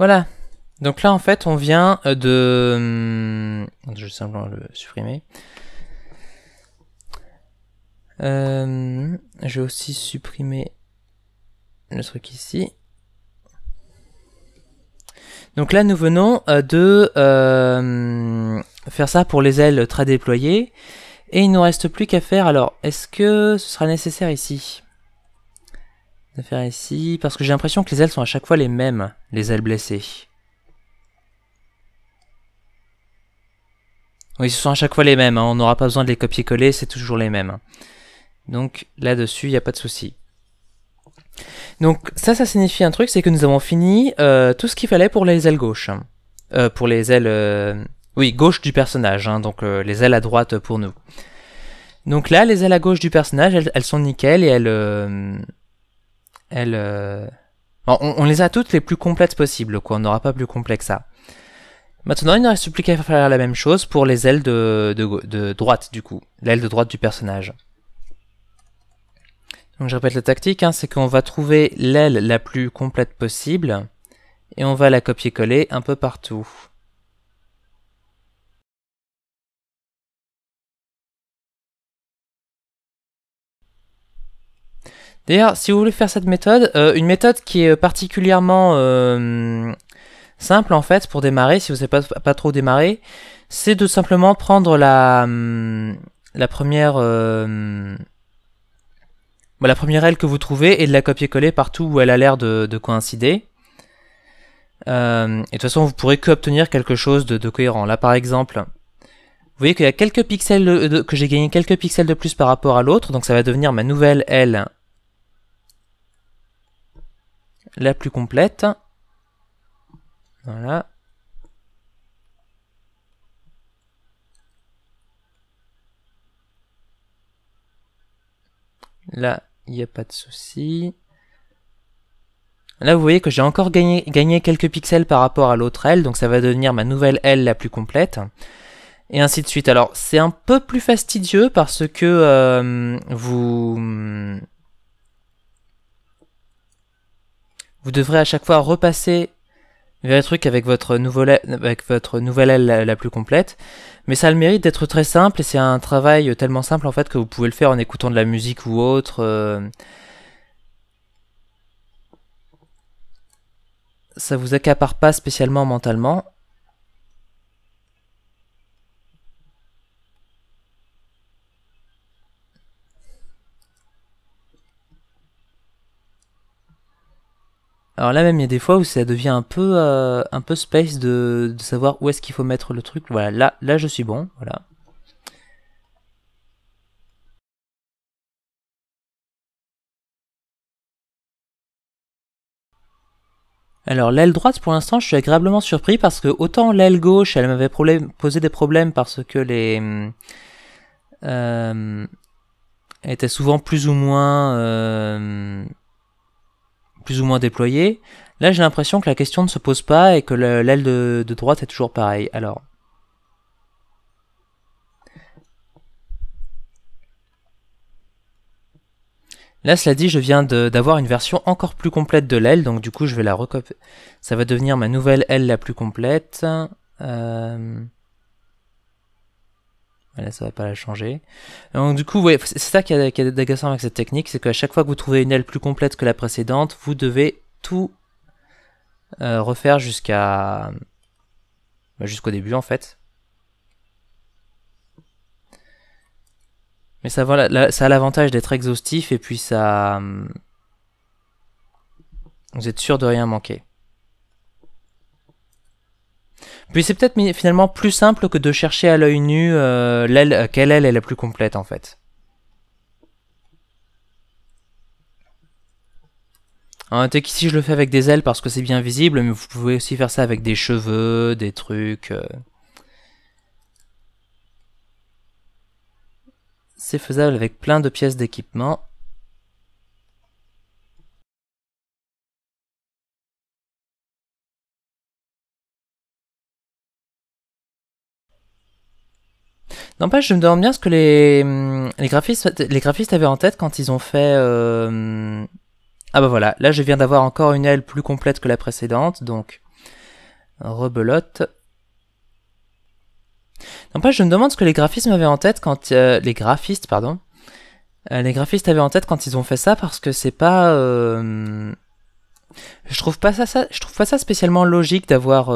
Voilà. Donc là, en fait, on vient euh, de... Hum, je vais simplement le supprimer. Euh, je vais aussi supprimer le truc ici. Donc là, nous venons euh, de faire ça pour les ailes très déployées. Et il ne nous reste plus qu'à faire... Alors, est-ce que ce sera nécessaire ici faire ici Parce que j'ai l'impression que les ailes sont à chaque fois les mêmes, les ailes blessées. Oui, ce sont à chaque fois les mêmes, hein. on n'aura pas besoin de les copier-coller, c'est toujours les mêmes. Donc là-dessus, il n'y a pas de souci. Donc ça, ça signifie un truc, c'est que nous avons fini euh, tout ce qu'il fallait pour les ailes gauches. Euh, pour les ailes... Euh, oui, gauche du personnage, hein. donc les ailes à droite pour nous. Donc là, les ailes à gauche du personnage, elles, elles sont nickel et elles, elle euh, on, les a toutes les plus complètes possibles, quoi. On n'aura pas plus que ça. Maintenant, il ne reste plus qu'à faire la même chose pour les ailes de, de, droite, du coup. L'aile de droite du personnage. Donc je répète la tactique, hein, c'est qu'on va trouver l'aile la plus complète possible, et on va la copier-coller un peu partout. D'ailleurs, si vous voulez faire cette méthode, euh, une méthode qui est euh, particulièrement euh, simple en fait pour démarrer, si vous ne savez pas, trop démarrer, c'est de simplement prendre la, hum, la première euh, la première aile que vous trouvez et de la copier-coller partout où elle a l'air de, coïncider. et de toute façon, vous ne pourrez que obtenir quelque chose de, cohérent. Là, par exemple, vous voyez qu'il y a quelques pixels que j'ai gagné quelques pixels de plus par rapport à l'autre, donc ça va devenir ma nouvelle L la plus complète. Voilà. Là, il n'y a pas de souci. Là, vous voyez que j'ai encore gagné, gagné, quelques pixels par rapport à l'autre aile, donc ça va devenir ma nouvelle aile la plus complète. Et ainsi de suite. Alors, c'est un peu plus fastidieux parce que euh, vous Vous devrez à chaque fois repasser le truc avec votre, nouvelle, avec votre nouvelle aile la, plus complète. Mais ça a le mérite d'être très simple et c'est un travail tellement simple en fait que vous pouvez le faire en écoutant de la musique ou autre. Euh. Ça vous accapare pas spécialement mentalement. Alors là même, il y a des fois où ça devient un peu, euh, un peu space de, savoir où est-ce qu'il faut mettre le truc. Voilà, là, là je suis bon, voilà. Alors l'aile droite pour l'instant je suis agréablement surpris parce que autant l'aile gauche elle m'avait posé des problèmes parce que les... Euh, était souvent plus ou moins... Euh, ou moins déployé Là, j'ai l'impression que la question ne se pose pas et que l'aile de, droite est toujours pareil Alors. Là, cela dit, je viens d'avoir une version encore plus complète de l'aile, donc du coup, je vais la recopier. Ça va devenir ma nouvelle aile la plus complète. Euh, là ça va pas la changer. Donc du coup, c'est ça qui est, avec cette technique, c'est qu'à chaque fois que vous trouvez une aile plus complète que la précédente, vous devez tout euh, refaire jusqu'à bah, jusqu'au début en fait. Mais ça, ça a l'avantage d'être exhaustif et puis ça... Hum, vous êtes sûr de rien manquer. Puis c'est peut-être finalement plus simple que de chercher à l'œil nu euh, euh, quelle aile est la plus complète en fait. En hein, fait, ici je le fais avec des ailes parce que c'est bien visible, mais vous pouvez aussi faire ça avec des cheveux, des trucs. Euh. C'est faisable avec plein de pièces d'équipement. N'empêche, je me demande bien ce que les, les, graphistes, les graphistes avaient en tête quand ils ont fait... Euh, ah bah voilà, là je viens d'avoir encore une aile plus complète que la précédente, donc... Rebelote. N'empêche, je me demande ce que les graphistes avaient en tête quand... Euh, les graphistes, pardon. Euh, les graphistes avaient en tête quand ils ont fait ça, parce que c'est pas... Je trouve pas ça, ça, je trouve pas ça spécialement logique d'avoir...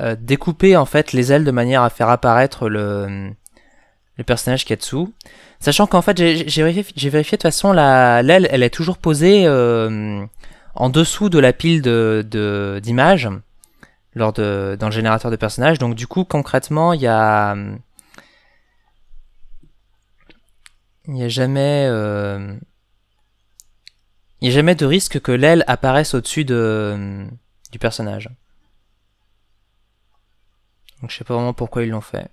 Euh, découper en fait les ailes de manière à faire apparaître le, le personnage qui est dessous. Sachant qu'en fait, j'ai vérifié, vérifié, de toute façon, l'aile, elle est toujours posée euh, en dessous de la pile de, d'images lors de, dans le générateur de personnages. Donc du coup, concrètement, il y a... Il n'y a jamais... Euh, a jamais de risque que l'aile apparaisse au-dessus de, du personnage. Donc je sais pas vraiment pourquoi ils l'ont fait.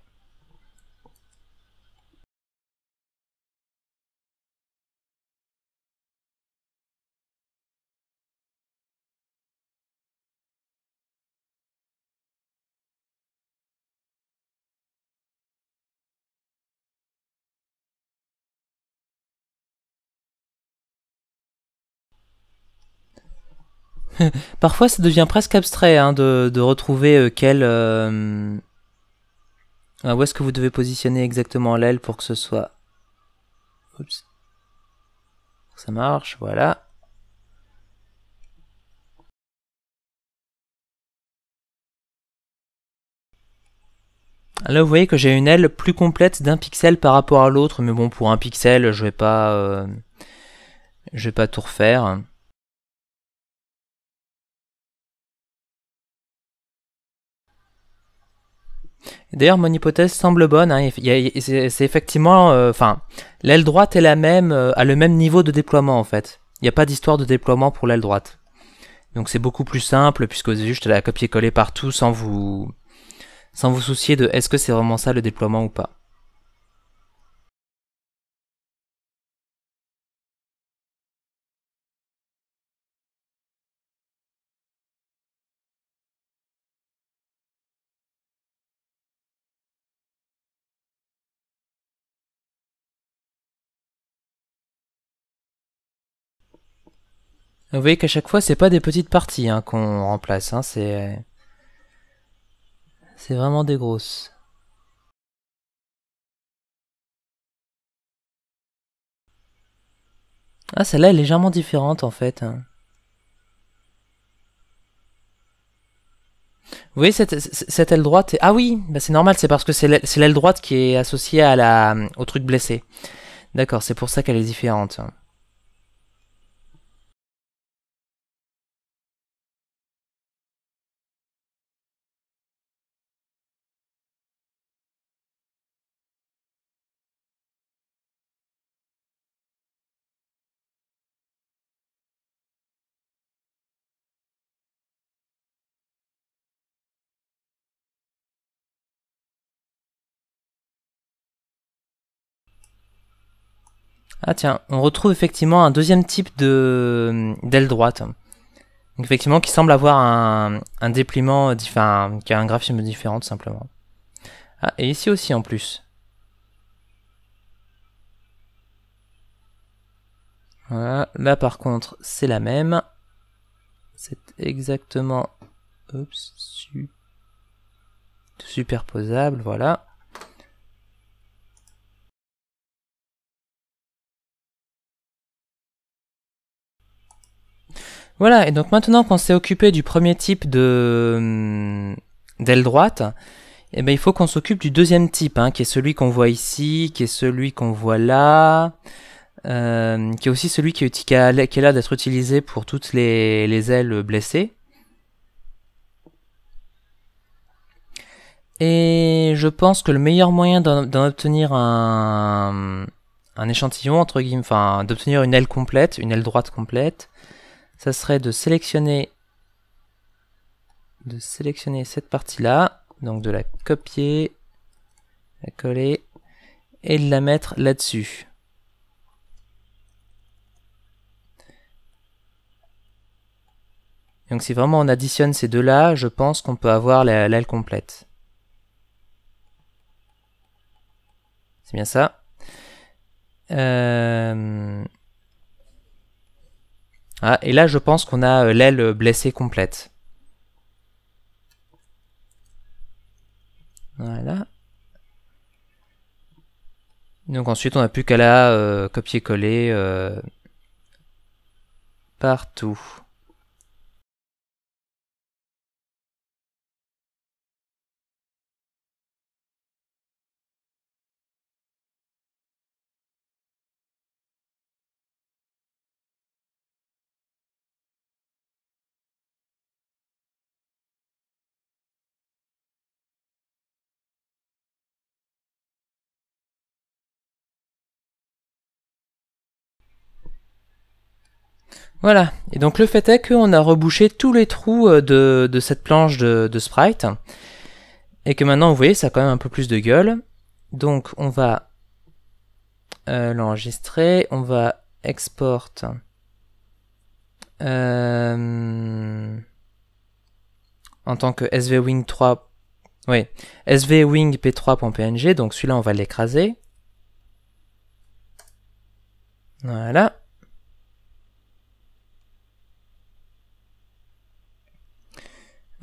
Parfois, ça devient presque abstrait hein, de, retrouver euh, quel. Euh, ah, où est-ce que vous devez positionner exactement l'aile pour que ce soit. Oups. Ça marche, voilà. Là, vous voyez que j'ai une aile plus complète d'un pixel par rapport à l'autre, mais bon, pour un pixel, je vais pas, euh, je vais pas tout refaire. D'ailleurs, mon hypothèse semble bonne. Hein. C'est effectivement, euh, enfin, l'aile droite est la même, euh, a le même niveau de déploiement en fait. Il n'y a pas d'histoire de déploiement pour l'aile droite. Donc c'est beaucoup plus simple puisque vous juste à la copier-coller partout sans vous, sans vous soucier de est-ce que c'est vraiment ça le déploiement ou pas. Vous voyez qu'à chaque fois, c'est pas des petites parties hein, qu'on remplace, hein, c'est c'est vraiment des grosses. Ah, celle-là est légèrement différente en fait. Hein. Vous voyez cette, cette aile droite Ah oui, bah, c'est normal, c'est parce que c'est l'aile droite qui est associée à la, au truc blessé. D'accord, c'est pour ça qu'elle est différente. Ah tiens, on retrouve effectivement un deuxième type de euh, d'aile droite. Donc effectivement, qui semble avoir un, un dépliement, enfin, qui a un graphisme différent tout simplement. Ah, et ici aussi en plus. Voilà, là par contre, c'est la même. C'est exactement Oups, superposable, voilà. Voilà, et donc maintenant qu'on s'est occupé du premier type de hum, d'aile droite, eh ben, il faut qu'on s'occupe du deuxième type, hein, qui est celui qu'on voit ici, qui est celui qu'on voit là, euh, qui est aussi celui qui, est, là a, d'être utilisé pour toutes les, les ailes blessées. Et je pense que le meilleur moyen d'en obtenir un, un échantillon, entre guillemets, enfin, d'obtenir une aile complète, une aile droite complète, ça serait de sélectionner de sélectionner cette partie-là, donc de la copier, la coller, et de la mettre là-dessus. Donc si vraiment on additionne ces deux-là, je pense qu'on peut avoir l'aile complète. C'est bien ça. Euh, ah, et là, je pense qu'on a euh, l'aile blessée complète. Voilà. Donc ensuite, on n'a plus qu'à la euh, copier-coller euh, partout. Voilà, et donc le fait est qu'on a rebouché tous les trous euh, de, cette planche de, de, sprite, et que maintenant, vous voyez, ça a quand même un peu plus de gueule. Donc on va euh, l'enregistrer, on va export... Euh, en tant que svwing 3... Oui, svwingp 3png donc celui-là on va l'écraser. Voilà.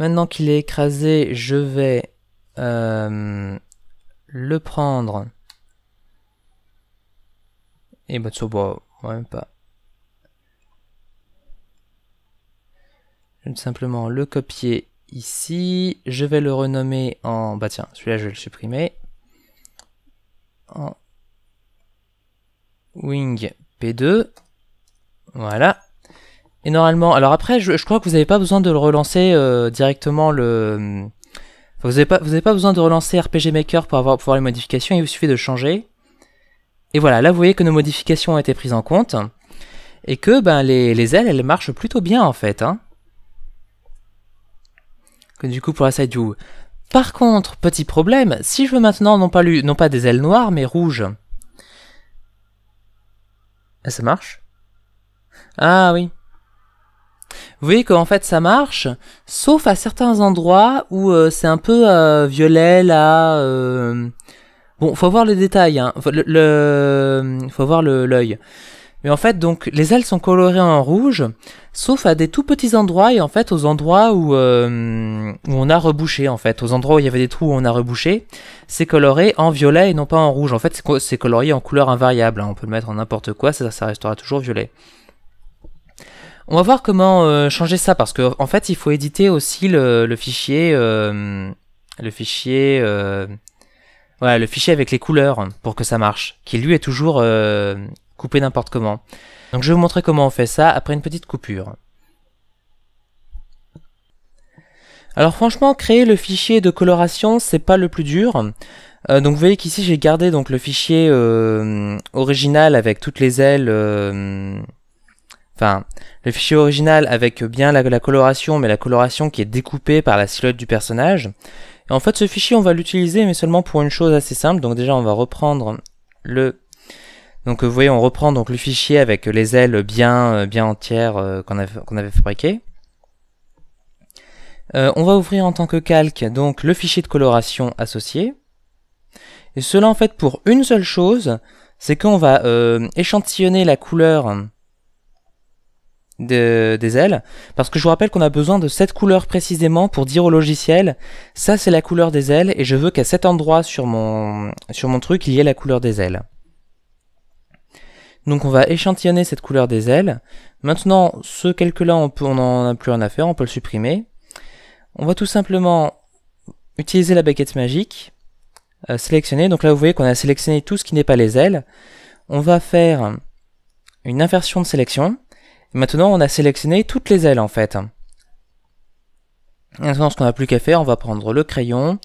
Maintenant qu'il est écrasé, je vais euh, le prendre. Et bah bois même pas. Je vais simplement le copier ici. Je vais le renommer en... Bah tiens, celui-là je vais le supprimer. En Wing P2. Voilà. Et normalement, alors après, je, crois que vous n'avez pas besoin de le relancer euh, directement le. vous n'avez pas, besoin de relancer RPG Maker pour avoir les modifications. Il vous suffit de changer. Et voilà, là vous voyez que nos modifications ont été prises en compte et que ben les, ailes elles marchent plutôt bien en fait. Hein. Que du coup pour la side view. Par contre, petit problème, si je veux maintenant non pas, non pas des ailes noires mais rouges. Ah, ça marche Ah oui, vous voyez qu'en fait ça marche, sauf à certains endroits où euh, c'est un peu euh, violet là. Euh. Bon, faut voir les détails, il hein. faut, le, voir l'œil. Mais en fait, donc les ailes sont colorées en rouge, sauf à des tout petits endroits et en fait aux endroits où, on a rebouché en fait, aux endroits où il y avait des trous où on a rebouché, c'est coloré en violet et non pas en rouge. En fait, c'est coloré en couleur invariable. Hein. On peut le mettre en n'importe quoi, ça restera toujours violet. On va voir comment euh, changer ça parce qu'en fait il faut éditer aussi le, fichier, le fichier, voilà, euh, euh, le fichier avec les couleurs pour que ça marche, qui lui est toujours coupé n'importe comment. Donc je vais vous montrer comment on fait ça après une petite coupure. Alors franchement, créer le fichier de coloration, c'est pas le plus dur. donc vous voyez qu'ici j'ai gardé donc le fichier original avec toutes les ailes Enfin, le fichier original avec bien la, coloration, mais la coloration qui est découpée par la silhouette du personnage. Et en fait, ce fichier, on va l'utiliser, mais seulement pour une chose assez simple. Donc déjà, on va reprendre le... Donc vous voyez, on reprend donc le fichier avec les ailes bien, euh, bien entières euh, qu'on avait, fabriquées. Euh, on va ouvrir en tant que calque donc le fichier de coloration associé. Et cela en fait pour une seule chose, c'est qu'on va échantillonner la couleur des ailes, parce que je vous rappelle qu'on a besoin de cette couleur précisément pour dire au logiciel, ça c'est la couleur des ailes, et je veux qu'à cet endroit sur mon, sur mon truc, il y ait la couleur des ailes. Donc on va échantillonner cette couleur des ailes. Maintenant, ce calque-là, on n'en on a plus rien à faire, on peut le supprimer. On va tout simplement utiliser la baguette magique, euh, sélectionner. Donc là, vous voyez qu'on a sélectionné tout ce qui n'est pas les ailes. On va faire une inversion de sélection maintenant, on a sélectionné toutes les ailes en fait. maintenant, ce qu'on n'a plus qu'à faire, on va prendre le crayon.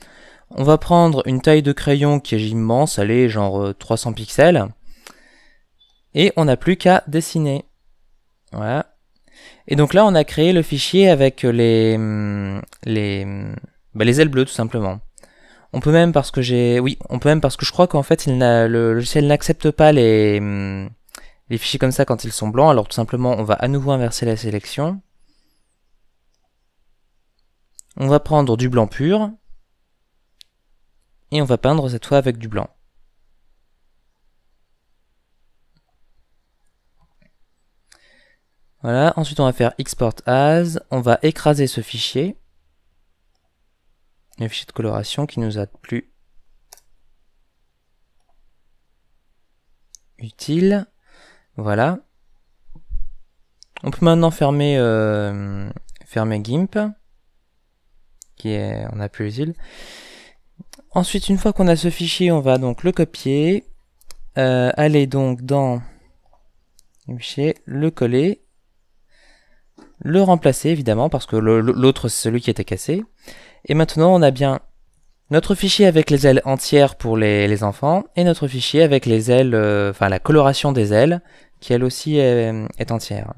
On va prendre une taille de crayon qui est immense, elle est genre 300 euh, pixels. Et on n'a plus qu'à dessiner. Voilà. Et donc là, on a créé le fichier avec euh, les, mm, les, mm, bah, les ailes bleues tout simplement. On peut même parce que j'ai, oui, on peut même parce que je crois qu'en fait, il le logiciel n'accepte pas les, mm, les fichiers comme ça, quand ils sont blancs, alors tout simplement, on va à nouveau inverser la sélection. On va prendre du blanc pur. Et on va peindre cette fois avec du blanc. Voilà, ensuite on va faire export as, on va écraser ce fichier, le fichier de coloration qui nous a plus utile. Voilà. On peut maintenant fermer, euh, fermer GIMP, qui est, on a plus les Ensuite, une fois qu'on a ce fichier, on va donc le copier, euh, aller donc dans le le coller, le remplacer évidemment parce que l'autre c'est celui qui était cassé. Et maintenant, on a bien notre fichier avec les ailes entières pour les, enfants et notre fichier avec les ailes, euh, enfin la coloration des ailes qui elle aussi est, entière.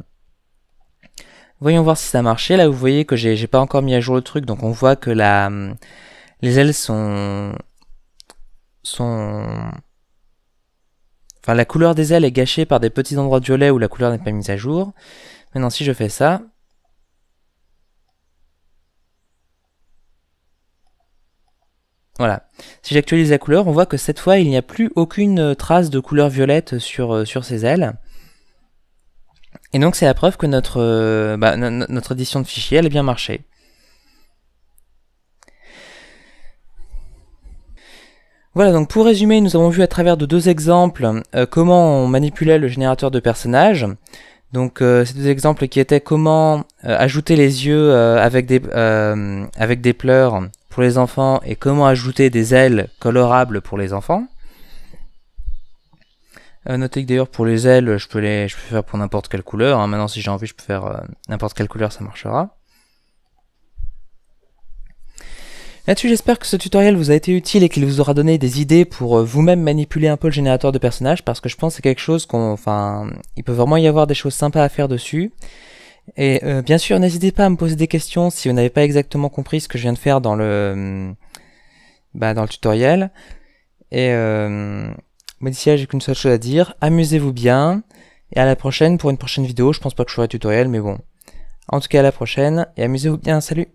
Voyons voir si ça marchait. Là, vous voyez que j'ai pas encore mis à jour le truc, donc on voit que la, les ailes sont, sont, enfin, la couleur des ailes est gâchée par des petits endroits de où la couleur n'est pas mise à jour. Maintenant, si je fais ça, Voilà. Si j'actualise la couleur, on voit que cette fois, il n'y a plus aucune trace de couleur violette sur, euh, ces ailes. Et donc c'est la preuve que notre, euh, bah, notre édition de fichier, elle a bien marché. Voilà, donc pour résumer, nous avons vu à travers de deux exemples euh, comment on manipulait le générateur de personnages. Donc euh, ces deux exemples qui étaient comment ajouter les yeux avec, des, avec des pleurs pour les enfants et comment ajouter des ailes colorables pour les enfants. Euh, notez que d'ailleurs pour les ailes, je peux les, je peux faire pour n'importe quelle couleur. Hein. Maintenant, si j'ai envie, je peux faire euh, n'importe quelle couleur, ça marchera. Là-dessus, j'espère que ce tutoriel vous a été utile et qu'il vous aura donné des idées pour euh, vous-même manipuler un peu le générateur de personnages, parce que je pense que c'est quelque chose qu'on... Enfin, il peut vraiment y avoir des choses sympas à faire dessus. Et bien sûr, n'hésitez pas à me poser des questions si vous n'avez pas exactement compris ce que je viens de faire dans le... Hum, bah, dans le tutoriel. Et... Mais d'ici là, j'ai qu'une seule chose à dire. Amusez-vous bien. Et à la prochaine pour une prochaine vidéo. Je pense pas que je ferai tutoriel, mais bon. En tout cas, à la prochaine. Et amusez-vous bien. Salut